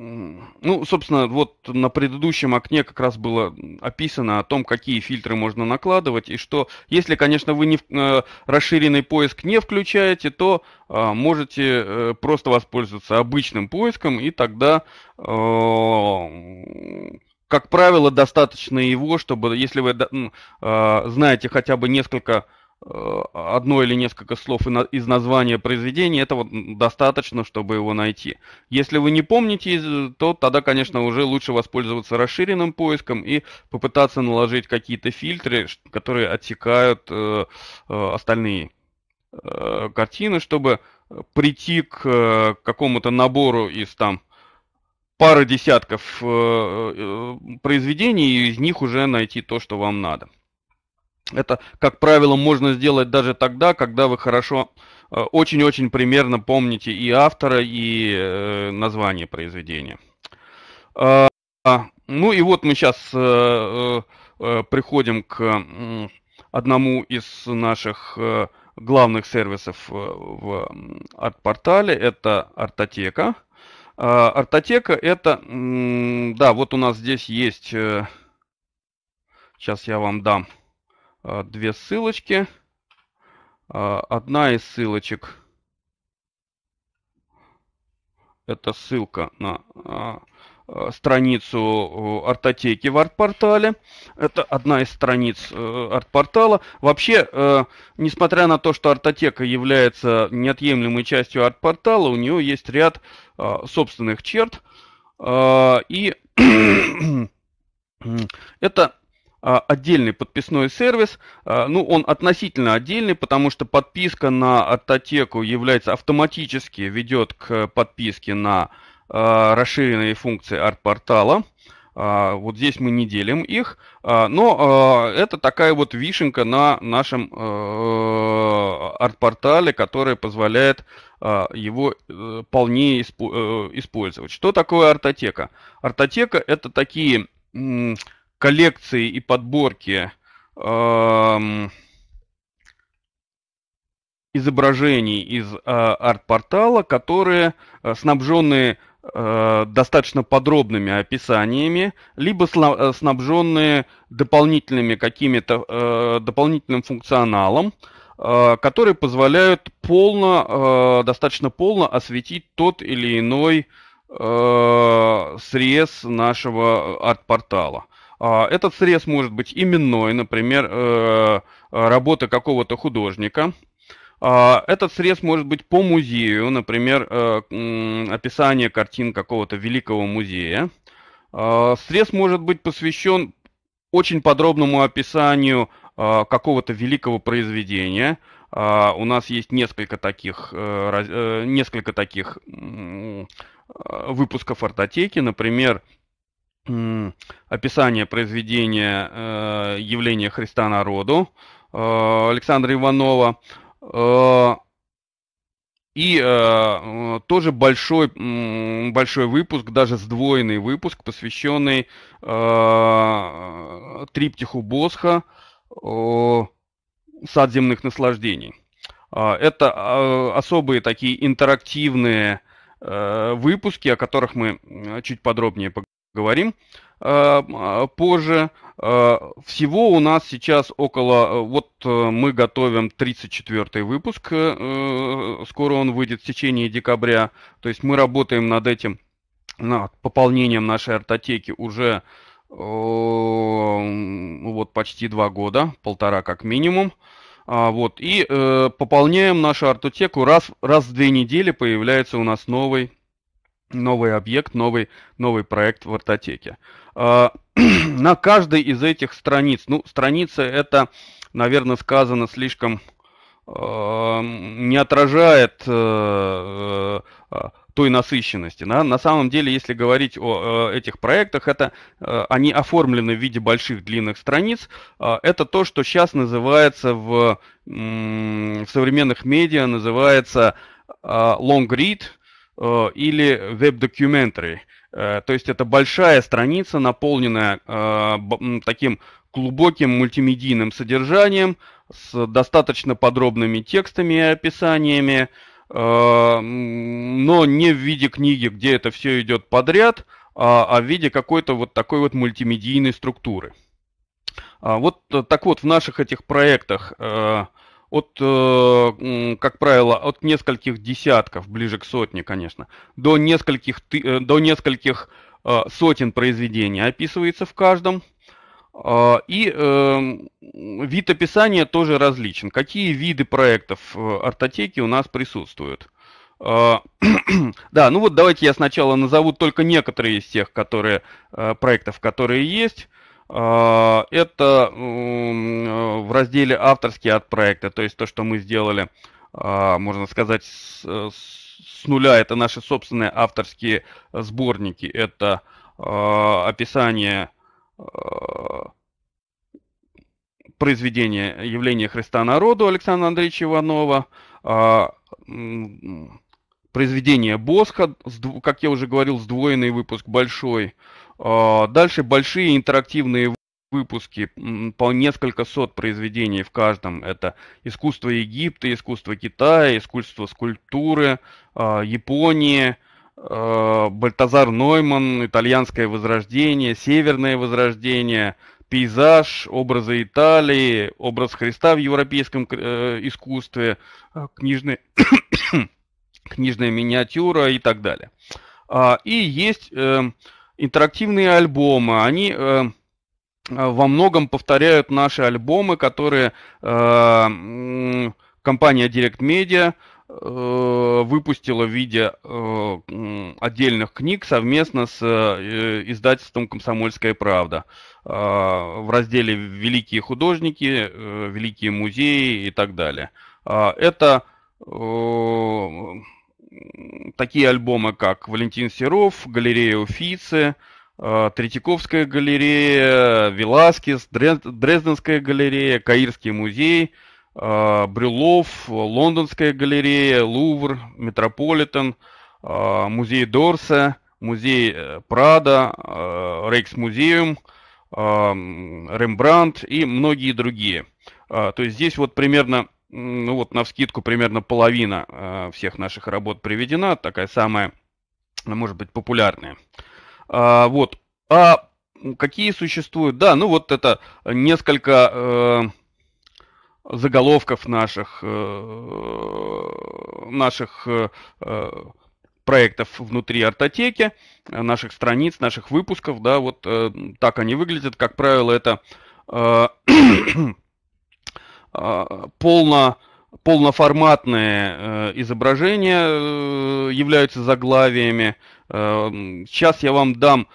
ну, собственно, вот на предыдущем окне как раз было описано о том, какие фильтры можно накладывать, и что, если, конечно, вы не, э, расширенный поиск не включаете, то э, можете э, просто воспользоваться обычным поиском, и тогда, э, как правило, достаточно его, чтобы, если вы э, знаете хотя бы несколько Э, одно или несколько слов из названия произведения, этого достаточно, чтобы его найти. Если вы не помните, то тогда, конечно, уже лучше воспользоваться расширенным поиском и попытаться наложить какие-то фильтры, которые отсекают э, э, остальные картины, чтобы прийти к какому-то набору из там пары десятков произведений и из них уже найти то, что вам надо. Это, как правило, можно сделать даже тогда, когда вы хорошо, э, очень-очень примерно помните и автора, и э, название произведения. А, а, ну и вот мы сейчас э, приходим к одному из наших главных сервисов в арт-портале. Это Артотека. А, Артотека это, да, вот у нас здесь есть, сейчас я вам дам а, две ссылочки. А, одна из ссылочек это ссылка на а, страницу э, артотеки в арт-портале. Это одна из страниц э, арт-портала. Вообще, э, несмотря на то, что артотека является неотъемлемой частью арт-портала, у нее есть ряд собственных черт. И это а, отдельный подписной сервис. А, ну, он относительно отдельный, потому что подписка на Атотеку является автоматически ведет к подписке на а, расширенные функции арт-портала. Вот здесь мы не делим их, но это такая вот вишенка на нашем арт-портале, которая позволяет его э, полнее э, использовать. Что такое артотека? Артотека это такие коллекции и подборки эм, изображений из э, арт-портала, которые э, снабжены э, достаточно подробными описаниями, либо сна снабженные дополнительными какими-то дополнительным функционалом, э, которые позволяют полно, достаточно полно осветить тот или иной срез нашего арт-портала. А, этот срез может быть именной, например, э, работа какого-то художника. А, этот срез может быть по музею, например, э, описание картин какого-то великого музея. А, срез может быть посвящен очень подробному описанию какого-то великого произведения. У нас есть несколько таких, э, несколько таких выпусков артотеки, например, описание произведения э, явления Христа народу э, Александра Иванова. Э, и э, тоже большой, большой выпуск, даже сдвоенный выпуск, посвященный э, триптиху Босха э, «Сад земных наслаждений». это особые такие интерактивные выпуски, о которых мы чуть подробнее поговорим говорим э, а, позже. Э, всего у нас сейчас около, э, вот мы готовим 34 выпуск, скоро он выйдет в течение декабря, то есть мы работаем над этим, над пополнением нашей артотеки уже вот почти два года, полтора как минимум. А, вот, и пополняем нашу артотеку. Раз, раз в две недели появляется у нас новый новый объект, новый, новый проект в ортотеке. А, на каждой из этих страниц, ну, страница это, наверное, сказано слишком а, не отражает э, э, а, той насыщенности. Да? На самом деле, если говорить о этих проектах, это э, они оформлены в виде больших длинных страниц. Это то, что сейчас называется в, в современных медиа называется long read Э, или веб-документарий. Э, то есть это большая страница, наполненная э, таким глубоким мультимедийным содержанием, с достаточно подробными текстами и описаниями, но не в виде книги, где это все идет подряд, а, а в виде какой-то вот такой вот мультимедийной структуры. А, вот так вот в наших этих проектах от, э, как правило, от нескольких десятков, ближе к сотне, конечно, до нескольких, э, до нескольких э, сотен произведений описывается в каждом. А, и вид описания тоже различен. Какие виды проектов артотеки у нас присутствуют? А, да, ну вот давайте я сначала назову только некоторые из тех которые, проектов, которые есть. А, это э, в разделе авторские от проекта, то есть то, что мы сделали, а, можно сказать, с, нуля. Это наши собственные авторские сборники. Это а, описание произведения явления Христа народу Александра Андреевича Иванова, произведение Босха, как я уже говорил, сдвоенный выпуск большой, а, дальше большие интерактивные выпуски, по несколько сот произведений в каждом. Это искусство Египта, искусство Китая, искусство скульптуры, а, Японии, а, Бальтазар Нойман, итальянское возрождение, северное возрождение, пейзаж, образы Италии, образ Христа в европейском э, искусстве, книжные, книжная миниатюра и так далее. И есть эм, интерактивные альбомы, они э, э, во многом повторяют наши альбомы, которые э, компания Direct Media э, выпустила в виде э, отдельных книг совместно с э, издательством «Комсомольская правда» э, в разделе «Великие художники», э, «Великие музеи» и так далее. Это такие альбомы, как Валентин Серов, Галерея Уфицы, э, Третьяковская галерея, Веласкес, Дрезденская галерея, Каирский музей, э, Брюлов, Лондонская галерея, Лувр, Метрополитен, э, музей Дорса, музей Прада, Рейкс-музеум, Рембрандт и многие другие. То есть здесь вот примерно ну вот на вскидку примерно половина э, всех наших работ приведена, такая самая, ну, может быть, популярная. А, вот. А какие существуют? Да, ну вот это несколько э, заголовков наших, э, наших э, э проектов внутри артотеки, наших страниц, наших выпусков, да, вот э, так они выглядят. Как правило, это э, а, полно полноформатные э, изображения э, являются заглавиями. Э, сейчас я вам дам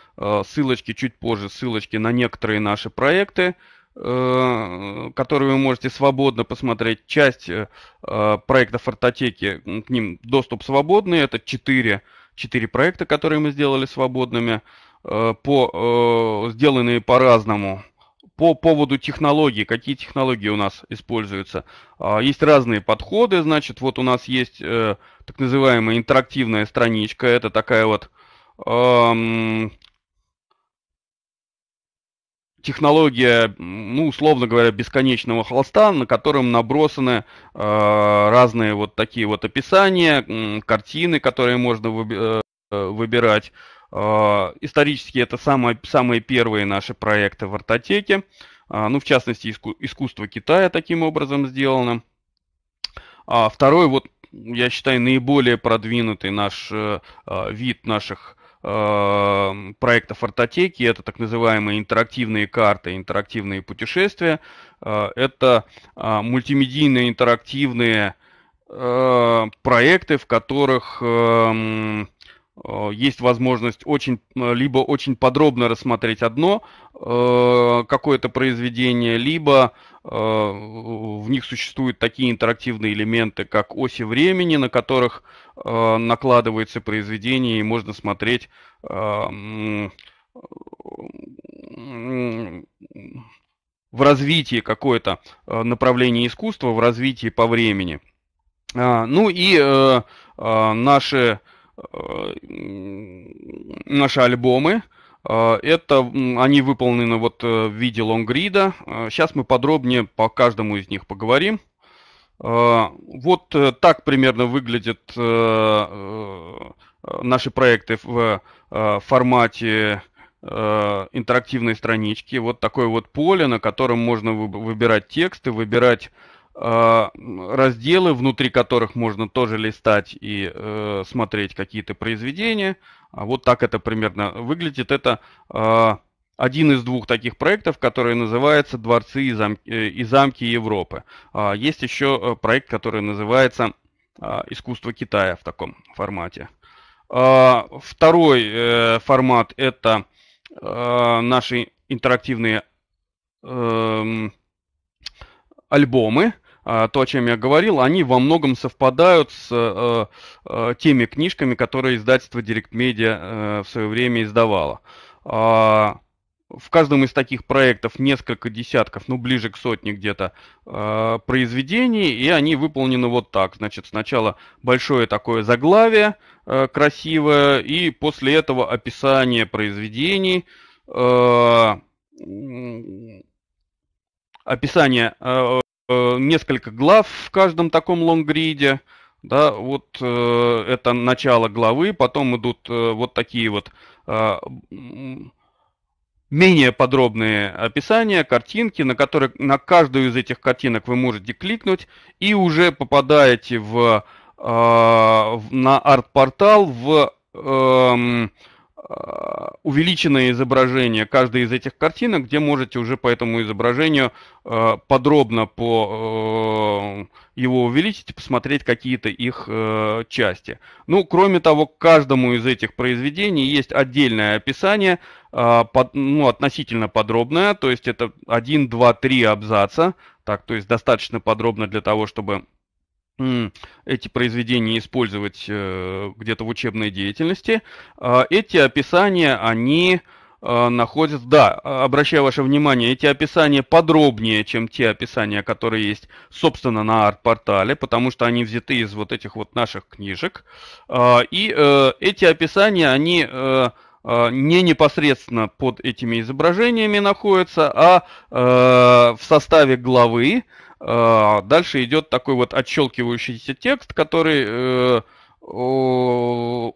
ссылочки чуть позже, ссылочки на некоторые наши проекты, которые вы можете свободно посмотреть. Часть проекта Фортотеки, к ним доступ свободный, это 4, 4 проекта, которые мы сделали свободными, по, сделанные по-разному по поводу технологий, какие технологии у нас используются. А, есть разные подходы, значит, вот у нас есть э, так называемая интерактивная страничка, это такая вот эм, технология, ну, условно говоря, бесконечного холста, на котором набросаны э, разные вот такие вот описания, картины, которые можно э, Э, выбирать. А, исторически это самые, самые первые наши проекты в ортотеке. А, ну, в частности, искусство Китая таким образом сделано. А второй, вот, я считаю, наиболее продвинутый наш э, а, вид наших э, проектов ортотеки. Это так называемые интерактивные карты, интерактивные путешествия. Это мультимедийные интерактивные проекты, в которых эм, Э, есть возможность очень, э, либо очень подробно рассмотреть одно э, какое-то произведение, либо в них существуют такие интерактивные элементы, как оси времени, на которых накладывается произведение, и можно смотреть в развитии какое-то направление искусства, в развитии по времени. А, ну и наши Э, наши альбомы. Э, это они выполнены вот э, в виде лонгрида. Сейчас мы подробнее по каждому из них поговорим. Вот так примерно выглядят наши проекты в формате интерактивной странички. Вот такое вот поле, на котором можно выбирать тексты, выбирать а, разделы, внутри которых можно тоже листать и э, смотреть какие-то произведения. А вот так это примерно выглядит. Это э, один из двух таких проектов, который называется «Дворцы и замки, э, и замки Европы». Э, есть еще э, проект, который называется «Искусство Китая» в таком формате. Второй э, формат – это наши интерактивные эм, альбомы. А, то, о чем я говорил, они во многом совпадают с э, э, теми книжками, которые издательство Direct Media э, в свое время издавало. А, в каждом из таких проектов несколько десятков, ну ближе к сотне где-то, э, произведений, и они выполнены вот так. Значит, сначала большое такое заглавие э, красивое, и после этого описание произведений, э, описание э, Э, несколько глав в каждом таком лонгриде. Да, вот э, это начало главы, потом идут э, вот такие вот э, менее подробные описания, картинки, на, которые, на каждую из этих картинок вы можете кликнуть и уже попадаете в, э, на арт-портал в э, Э, увеличенное изображение каждой из этих картинок, где можете уже по этому изображению э, подробно по э, его увеличить и посмотреть какие-то их части. Ну, кроме того, к каждому из этих произведений есть отдельное описание, под, ну, относительно подробное, то есть это 1, 2, 3 абзаца, так, то есть достаточно подробно для того, чтобы эти произведения использовать э, где-то в учебной деятельности. А, эти описания, они а, находятся, да, а, обращаю ваше внимание, эти описания подробнее, чем те описания, которые есть, собственно, на арт-портале, потому что они взяты из вот этих вот наших книжек. И э, эти описания, они э, не непосредственно под этими изображениями находятся, а в составе главы, а, дальше идет такой вот отщелкивающийся текст, который э, в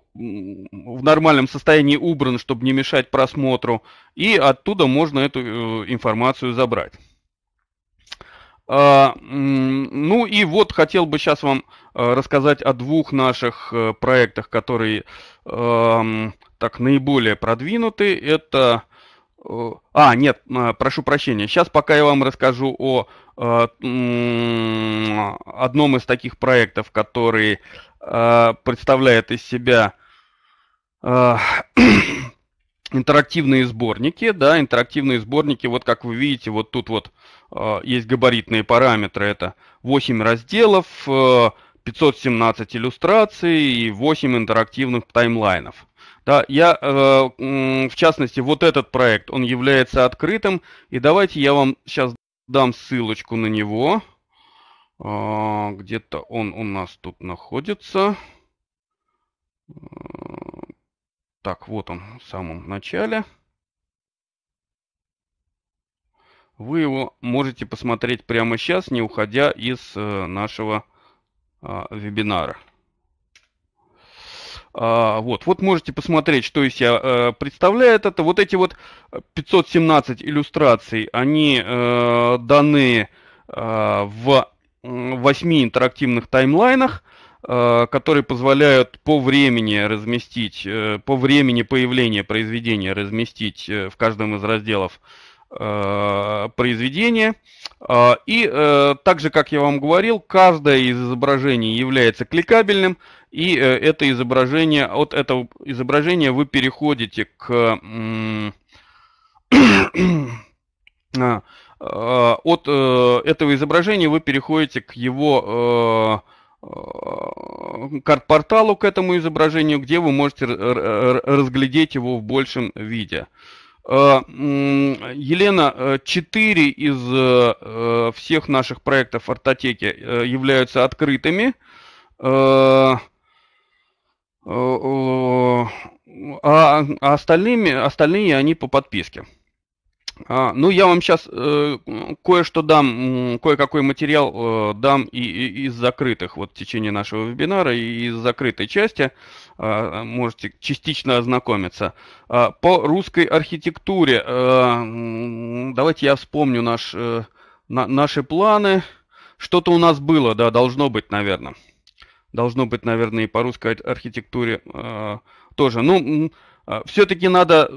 нормальном состоянии убран, чтобы не мешать просмотру, и оттуда можно эту э, информацию забрать. А, ну и вот хотел бы сейчас вам э, рассказать о двух наших проектах, которые эм, так наиболее продвинуты. Это а, нет, прошу прощения. Сейчас пока я вам расскажу о э, одном из таких проектов, который э, представляет из себя э, интерактивные сборники, да, интерактивные сборники, вот как вы видите, вот тут вот есть габаритные параметры, это 8 разделов, 517 иллюстраций и 8 интерактивных таймлайнов. Да, я, э, в частности, вот этот проект, он является открытым, и давайте я вам сейчас дам ссылочку на него. А, где-то он у нас тут находится. А, так, вот он в самом начале. Вы его можете посмотреть прямо сейчас, не уходя из э, нашего а, вебинара. А, вот, вот можете посмотреть, что из себя э, представляет это. Вот эти вот 517 иллюстраций, они э, даны э, в 8 интерактивных таймлайнах, э, которые позволяют по времени разместить, э, по времени появления произведения разместить э, в каждом из разделов э, Э, произведение. А, и э, так же, как я вам говорил, каждое из изображений является кликабельным, и э, это изображение, от этого изображения вы переходите к а, от этого изображения вы переходите к его карт-порталу, к этому изображению, где вы можете разглядеть его в большем виде. Э, Елена, э, четыре из э, всех наших проектов Артотеке являются открытыми. А, а остальными, остальные они по подписке. А, ну, я вам сейчас кое-что дам, кое-какой материал дам и, и из закрытых, вот в течение нашего вебинара, и из закрытой части. А, можете частично ознакомиться. А, по русской архитектуре, а, давайте я вспомню наш, э, наши планы. Что-то у нас было, да, должно быть, наверное. Должно быть, наверное, и по русской архитектуре тоже. Ну, все-таки надо, э,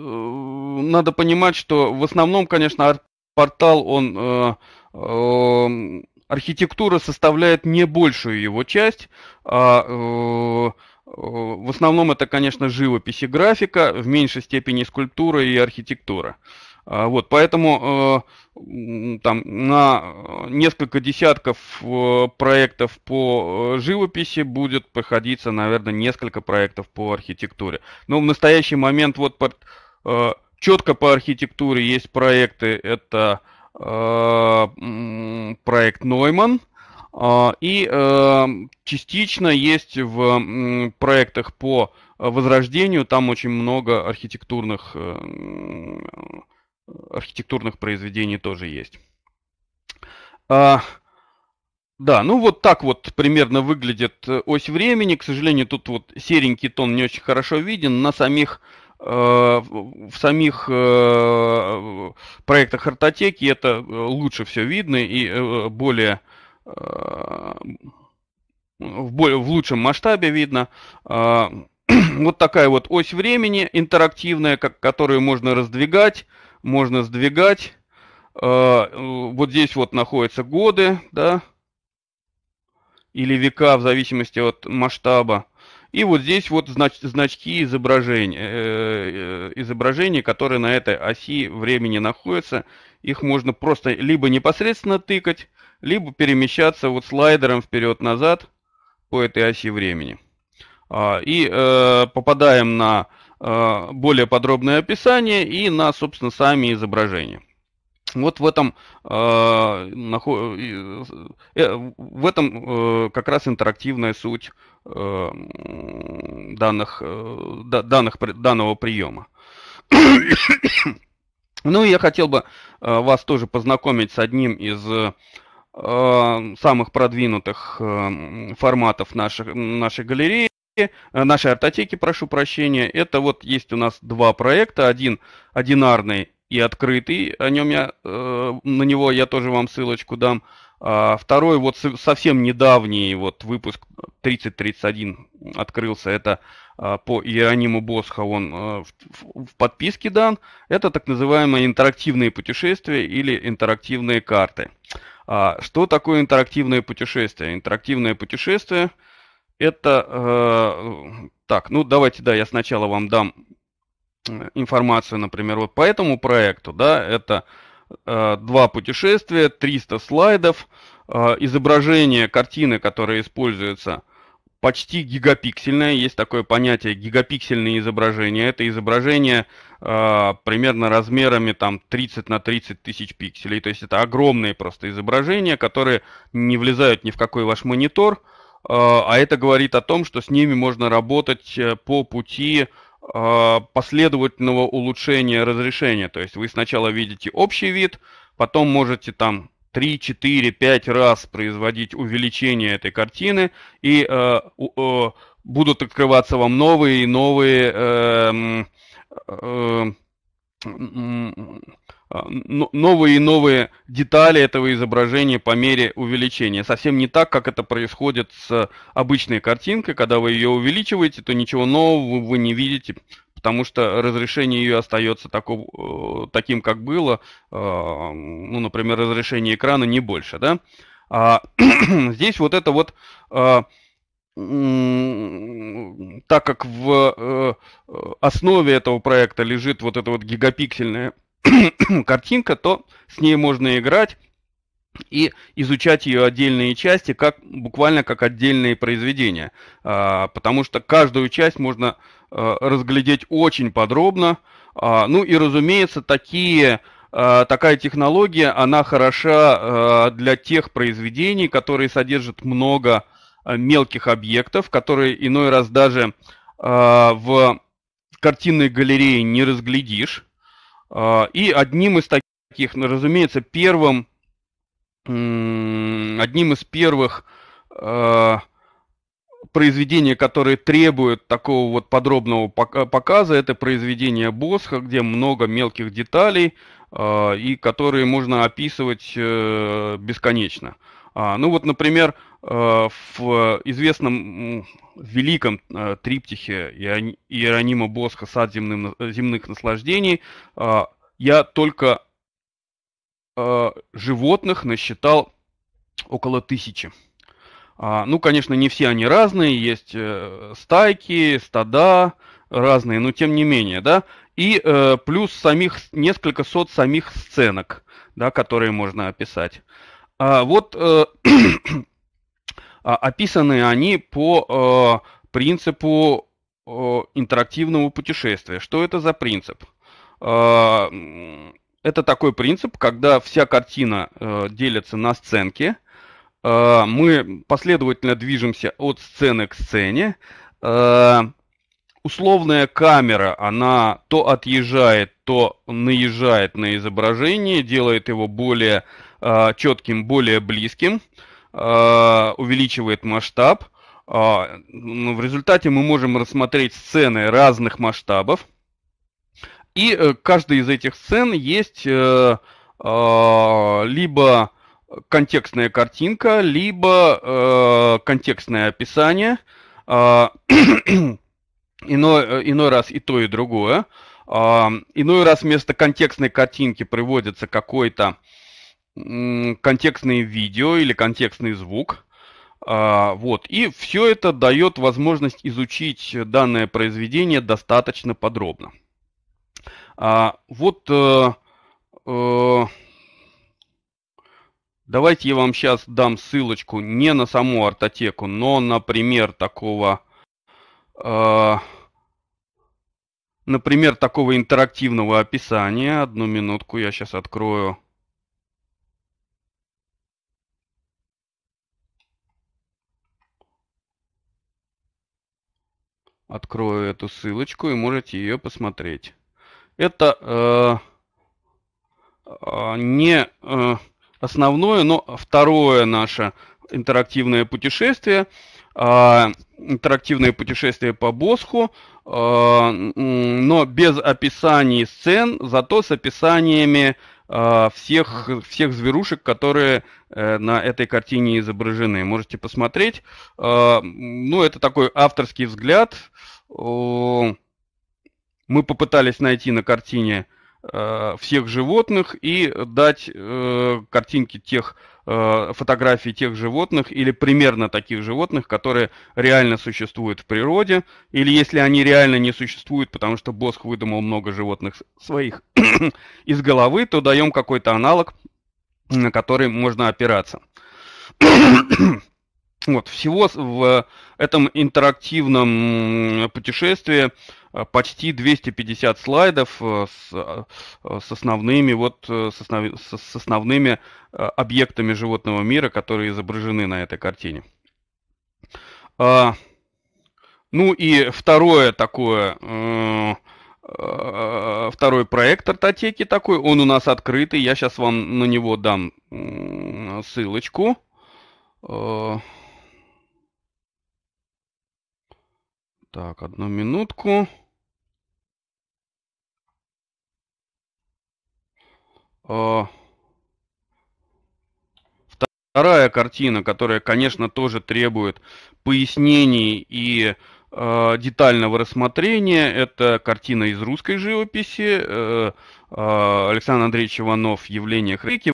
надо понимать, что в основном, конечно, портал, он э, эм, архитектура составляет не большую его часть, а в основном это, конечно, живопись и графика, в меньшей степени скульптура и архитектура. А, вот, поэтому э, там на э, несколько десятков э, проектов по живописи будет проходиться, наверное, несколько проектов по архитектуре. Но в настоящий момент вот под, четко по архитектуре есть проекты, это проект Нойман, а, и эм, частично есть в проектах по э, возрождению, там очень много архитектурных, эм, э, архитектурных произведений тоже есть. А, да, ну вот так вот примерно выглядит э, ось времени. К сожалению, тут вот серенький тон не очень хорошо виден. На самих в самих проектах картотеки это лучше все видно и более Э, в, более, в лучшем масштабе видно. Э, вот такая вот ось времени интерактивная, как, которую можно раздвигать, можно сдвигать. Э, вот здесь вот находятся годы, да, или века, в зависимости от масштаба. И вот здесь вот знач, значки изображений, э, изображений, которые на этой оси времени находятся. Их можно просто либо непосредственно тыкать, либо перемещаться вот слайдером вперед-назад по этой оси времени. А, и э, попадаем на э, более подробное описание и на, собственно, сами изображения. Вот в этом, э, э в этом как раз интерактивная суть данных, данных, данного приема. ну и я хотел бы вас тоже познакомить с одним из Э, самых продвинутых э, форматов наших, нашей галереи, э, нашей артотеки, прошу прощения. Это вот есть у нас два проекта. Один одинарный и открытый, о нем я, на него я тоже вам ссылочку дам. А второй, вот совсем недавний вот выпуск 3031 открылся, это а, по Иерониму Босха он а, в подписке дан. Это так называемые интерактивные путешествия или интерактивные карты. А, что такое интерактивное путешествие? Интерактивное путешествие это... Э, так, ну давайте, да, я сначала вам дам э, информацию, например, вот по этому проекту, да, это э, два путешествия, 300 слайдов, изображение картины, которые используются почти гигапиксельное. Есть такое понятие гигапиксельные изображения. Это изображение э, примерно размерами там 30 на 30 тысяч пикселей. То есть это огромные просто изображения, которые не влезают ни в какой ваш монитор. Э, а это говорит о том, что с ними можно работать э, по пути а, последовательного улучшения разрешения. То есть вы сначала видите общий вид, потом можете там 3, 4, 5 раз производить увеличение этой картины, и э, э, будут открываться вам новые и новые э, э, новые и новые детали этого изображения по мере увеличения. Совсем не так, как это происходит с обычной картинкой. Когда вы ее увеличиваете, то ничего нового вы не видите, потому что разрешение ее остается таков, э, таким, как было, э, ну, например, разрешение экрана не больше, да. А здесь вот это вот э, так как в основе этого проекта лежит вот эта вот гигапиксельная картинка, то с ней можно играть и изучать ее отдельные части, как, буквально как отдельные произведения. А, потому что каждую часть можно а, разглядеть очень подробно. А, ну и, разумеется, такие, такая технология, она хороша для тех произведений, которые содержат много мелких объектов, которые иной раз даже в картинной галерее не разглядишь. И одним из таких, ну, разумеется, первым одним из первых э, произведений, которые требуют такого вот подробного показа, это произведение Босха, где много мелких деталей, э, и которые можно описывать э, бесконечно. А, ну вот, например, в известном великом э, триптихе Иеронима Босха «Сад земных наслаждений» я только Э, животных насчитал около тысячи. А, ну, конечно, не все они разные, есть э, стайки, стада разные, но тем не менее, да. И э, плюс самих несколько сот самих сценок, да, которые можно описать. А вот э, а, описаны они по э, принципу э, интерактивного путешествия. Что это за принцип? А, это такой принцип, когда вся картина э, делится на сценки. Э, мы последовательно движемся от сцены к сцене. Э, условная камера, она то отъезжает, то наезжает на изображение, делает его более э, четким, более близким, э, увеличивает масштаб. Э, в результате мы можем рассмотреть сцены разных масштабов. И э, каждой из этих сцен есть э, э, либо контекстная картинка, либо э, контекстное описание. А, э, иной, иной раз и то, и другое. Э, иной раз вместо контекстной картинки приводится какой-то э, контекстное видео или контекстный звук. А, вот. И все это дает возможность изучить данное произведение достаточно подробно. А Вот э, э, давайте я вам сейчас дам ссылочку не на саму артотеку, но на пример такого э, например, такого интерактивного описания. Одну минутку, я сейчас открою. Открою эту ссылочку и можете ее посмотреть это э, а, не э, основное, но второе наше интерактивное путешествие. А, интерактивное путешествие по Босху, а, но без описаний сцен, зато с описаниями всех, всех зверушек, которые э, на этой картине изображены. Можете посмотреть. Ну, это такой авторский взгляд мы попытались найти на картине э, всех животных и дать э, картинки тех э, фотографий тех животных или примерно таких животных, которые реально существуют в природе, или если они реально не существуют, потому что Боск выдумал много животных своих из головы, то даем какой-то аналог, на который можно опираться. Вот, всего в этом интерактивном путешествии Э, почти 250 слайдов э, э, с, с основными, вот, с, с основными объектами животного мира, которые изображены на этой картине. А, ну и второе такое второй проект картотеки такой, он у нас открытый, я сейчас вам на него дам ссылочку. Так, одну минутку. А, вторая картина, которая, конечно, тоже требует пояснений и э, детального рассмотрения, это картина из русской живописи э, э, Александр Андреевич Иванов «Явление Хрыки».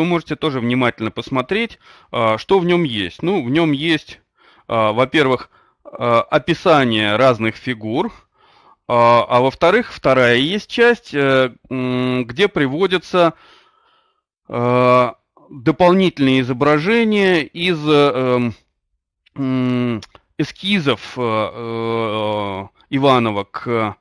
вы можете тоже внимательно посмотреть, а, что в нем есть. Ну, в нем есть, а, во-первых, а, описание разных фигур, а, во-вторых, вторая есть часть, э, где приводятся дополнительные изображения из э, эм, эскизов э, Иванова к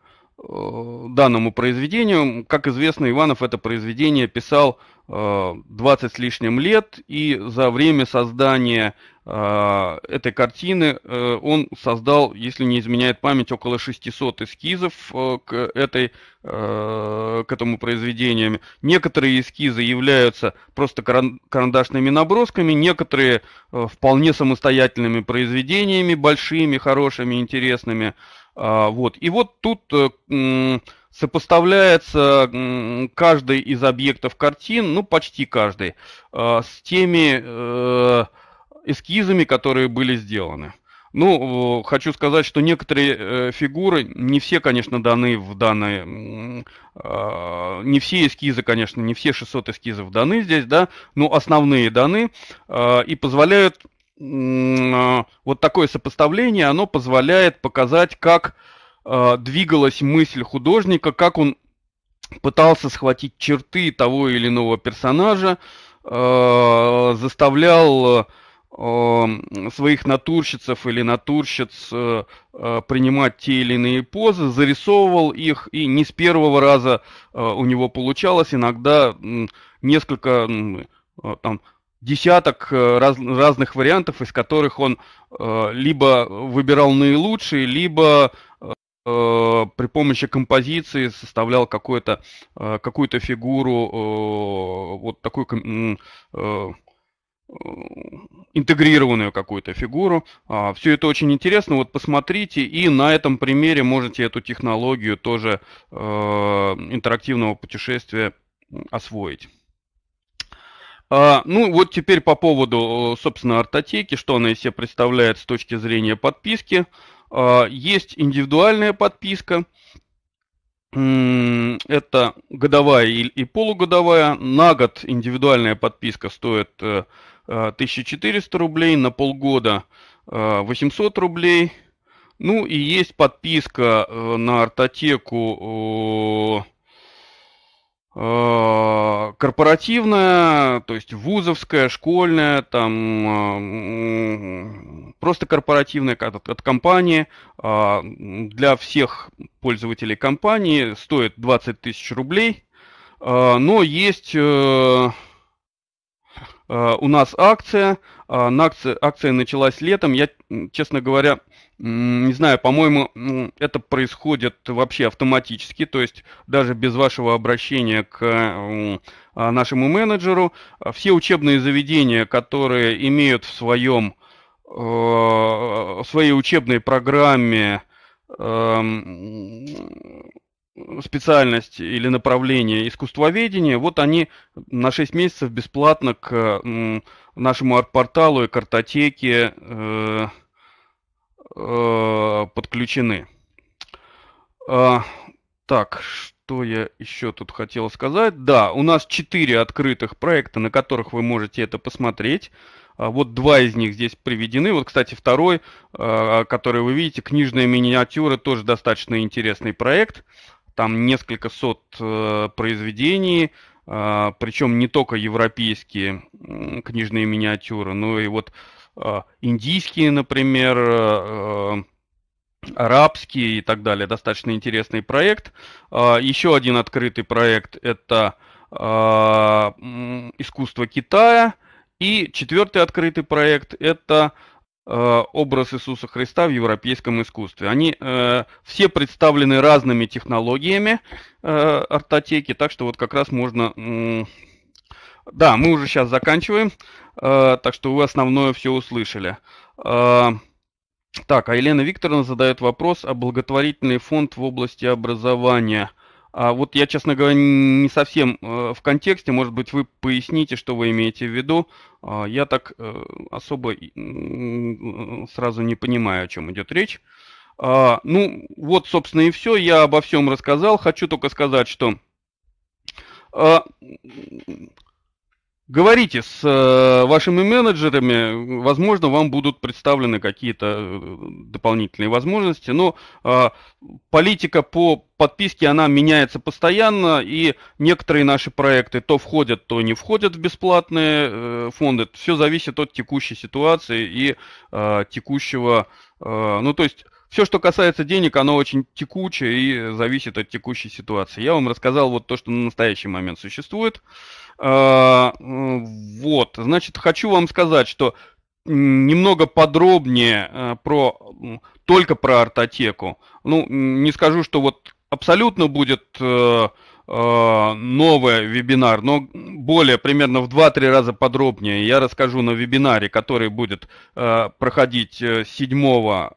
Э, данному произведению. Как известно, Иванов это произведение писал 20 э, с лишним лет, и за время создания э, этой картины он создал, если не изменяет память, около 600 эскизов к, этой, к этому произведению. Некоторые эскизы являются просто карандашными набросками, некоторые вполне самостоятельными произведениями, большими, хорошими, интересными. Интересными. А, вот. И вот тут э, сопоставляется каждый из объектов картин, ну почти каждый, а, с теми э, эскизами, которые были сделаны. Ну, хочу сказать, что некоторые э, фигуры, не все, конечно, даны в данные, а, не все эскизы, конечно, не все 600 эскизов даны здесь, да, но основные даны и позволяют а, вот такое сопоставление, оно позволяет показать, как а, двигалась мысль художника, как он пытался схватить черты того или иного персонажа, а, заставлял своих натурщицев или натурщиц принимать те или иные позы, зарисовывал их, и не с первого раза у него получалось, иногда несколько там десяток э, раз, разных вариантов, из которых он э, либо выбирал наилучшие, либо э, при помощи композиции составлял э, какую-то э, какую фигуру, э, вот такую э, э, интегрированную какую-то фигуру. А, все это очень интересно, вот посмотрите, и на этом примере можете эту технологию тоже интерактивного путешествия освоить. А, ну вот теперь по поводу, собственно, артотеки, что она из себя представляет с точки зрения подписки. А, есть индивидуальная подписка, это годовая и полугодовая. На год индивидуальная подписка стоит 1400 э, э, рублей, на полгода 800 э, рублей. Ну и есть подписка на артотеку корпоративная, то есть вузовская, школьная, там а, просто корпоративная от, от компании. А, для всех пользователей компании стоит 20 тысяч рублей. А, но есть э, Э, у нас акция. Э, на акция, акция началась летом. Я, честно говоря, не знаю, по-моему, ну, это происходит вообще автоматически, то есть даже без вашего обращения к э, а, нашему менеджеру. Все учебные заведения, которые имеют в своем в своей учебной программе эм, специальность или направление искусствоведения, вот они на 6 месяцев бесплатно к нашему арт-порталу и картотеке э, э, подключены. А, так, что я еще тут хотел сказать? Да, у нас 4 открытых проекта, на которых вы можете это посмотреть. А, вот два из них здесь приведены. Вот, кстати, второй, а, который вы видите, книжные миниатюры тоже достаточно интересный проект там несколько сот э, произведений, э, причем не только европейские э, книжные миниатюры, но и вот э, индийские, например, э, э арабские и так далее. Достаточно интересный проект. Э, еще один открытый проект это э, искусство Китая. И четвертый открытый проект это Э, образ Иисуса Христа в европейском искусстве. Они э, все представлены разными технологиями э, артотеки, так что вот как раз можно... Э, да, мы уже сейчас заканчиваем, э, так что вы основное все услышали. Э, так, а Елена Викторовна задает вопрос о благотворительный фонд в области образования. А вот я, честно говоря, не совсем э, в контексте. Может быть, вы поясните, что вы имеете в виду. А, я так э, особо сразу не понимаю, о чем идет речь. А, ну, вот, собственно, и все. Я обо всем рассказал. Хочу только сказать, что а, Говорите с э, вашими менеджерами, возможно, вам будут представлены какие-то э, дополнительные возможности, но э, политика по подписке, она меняется постоянно, и некоторые наши проекты то входят, то не входят в бесплатные фонды. Все зависит от текущей ситуации и текущего, ну то есть все, что касается денег, оно очень текучее и зависит от текущей ситуации. Я вам рассказал вот то, что на настоящий момент существует. А, вот, значит, хочу вам сказать, что немного подробнее а, про только про артотеку. Ну, не скажу, что вот абсолютно будет э, а, новый вебинар, но более примерно в 2-3 раза подробнее я расскажу на вебинаре, который будет э, проходить 7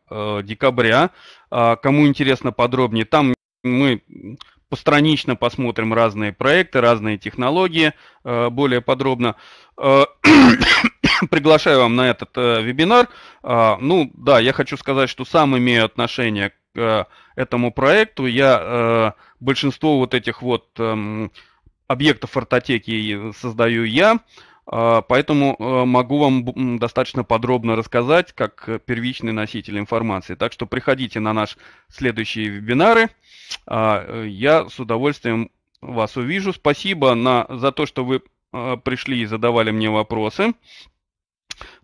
э, декабря. Кому интересно подробнее, там мы постранично посмотрим разные проекты, разные технологии э, более подробно. Э, приглашаю вам на этот э, вебинар. А, ну да, я хочу сказать, что сам имею отношение к этому проекту. Я большинство вот этих вот эм, объектов ортотеки создаю я. А, поэтому э, могу вам достаточно подробно рассказать, как э, первичный носитель информации. Так что приходите на наши следующие вебинары. А, э, я с удовольствием вас увижу. Спасибо на, за то, что вы пришли и задавали мне вопросы.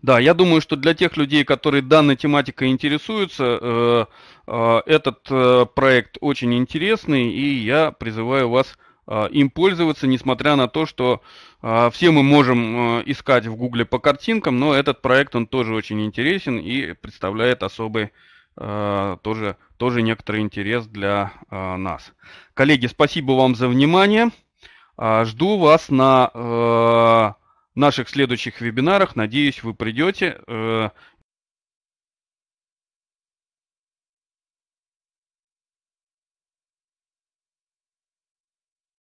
Да, я думаю, что для тех людей, которые данной тематикой интересуются, этот проект очень интересный, и я призываю вас Э, им пользоваться, несмотря на то, что э, все мы можем э, искать в Гугле по картинкам, но этот проект, он тоже очень интересен и представляет особый тоже, тоже некоторый интерес для нас. Коллеги, спасибо вам за внимание. Жду вас на наших следующих вебинарах. Надеюсь, вы придете.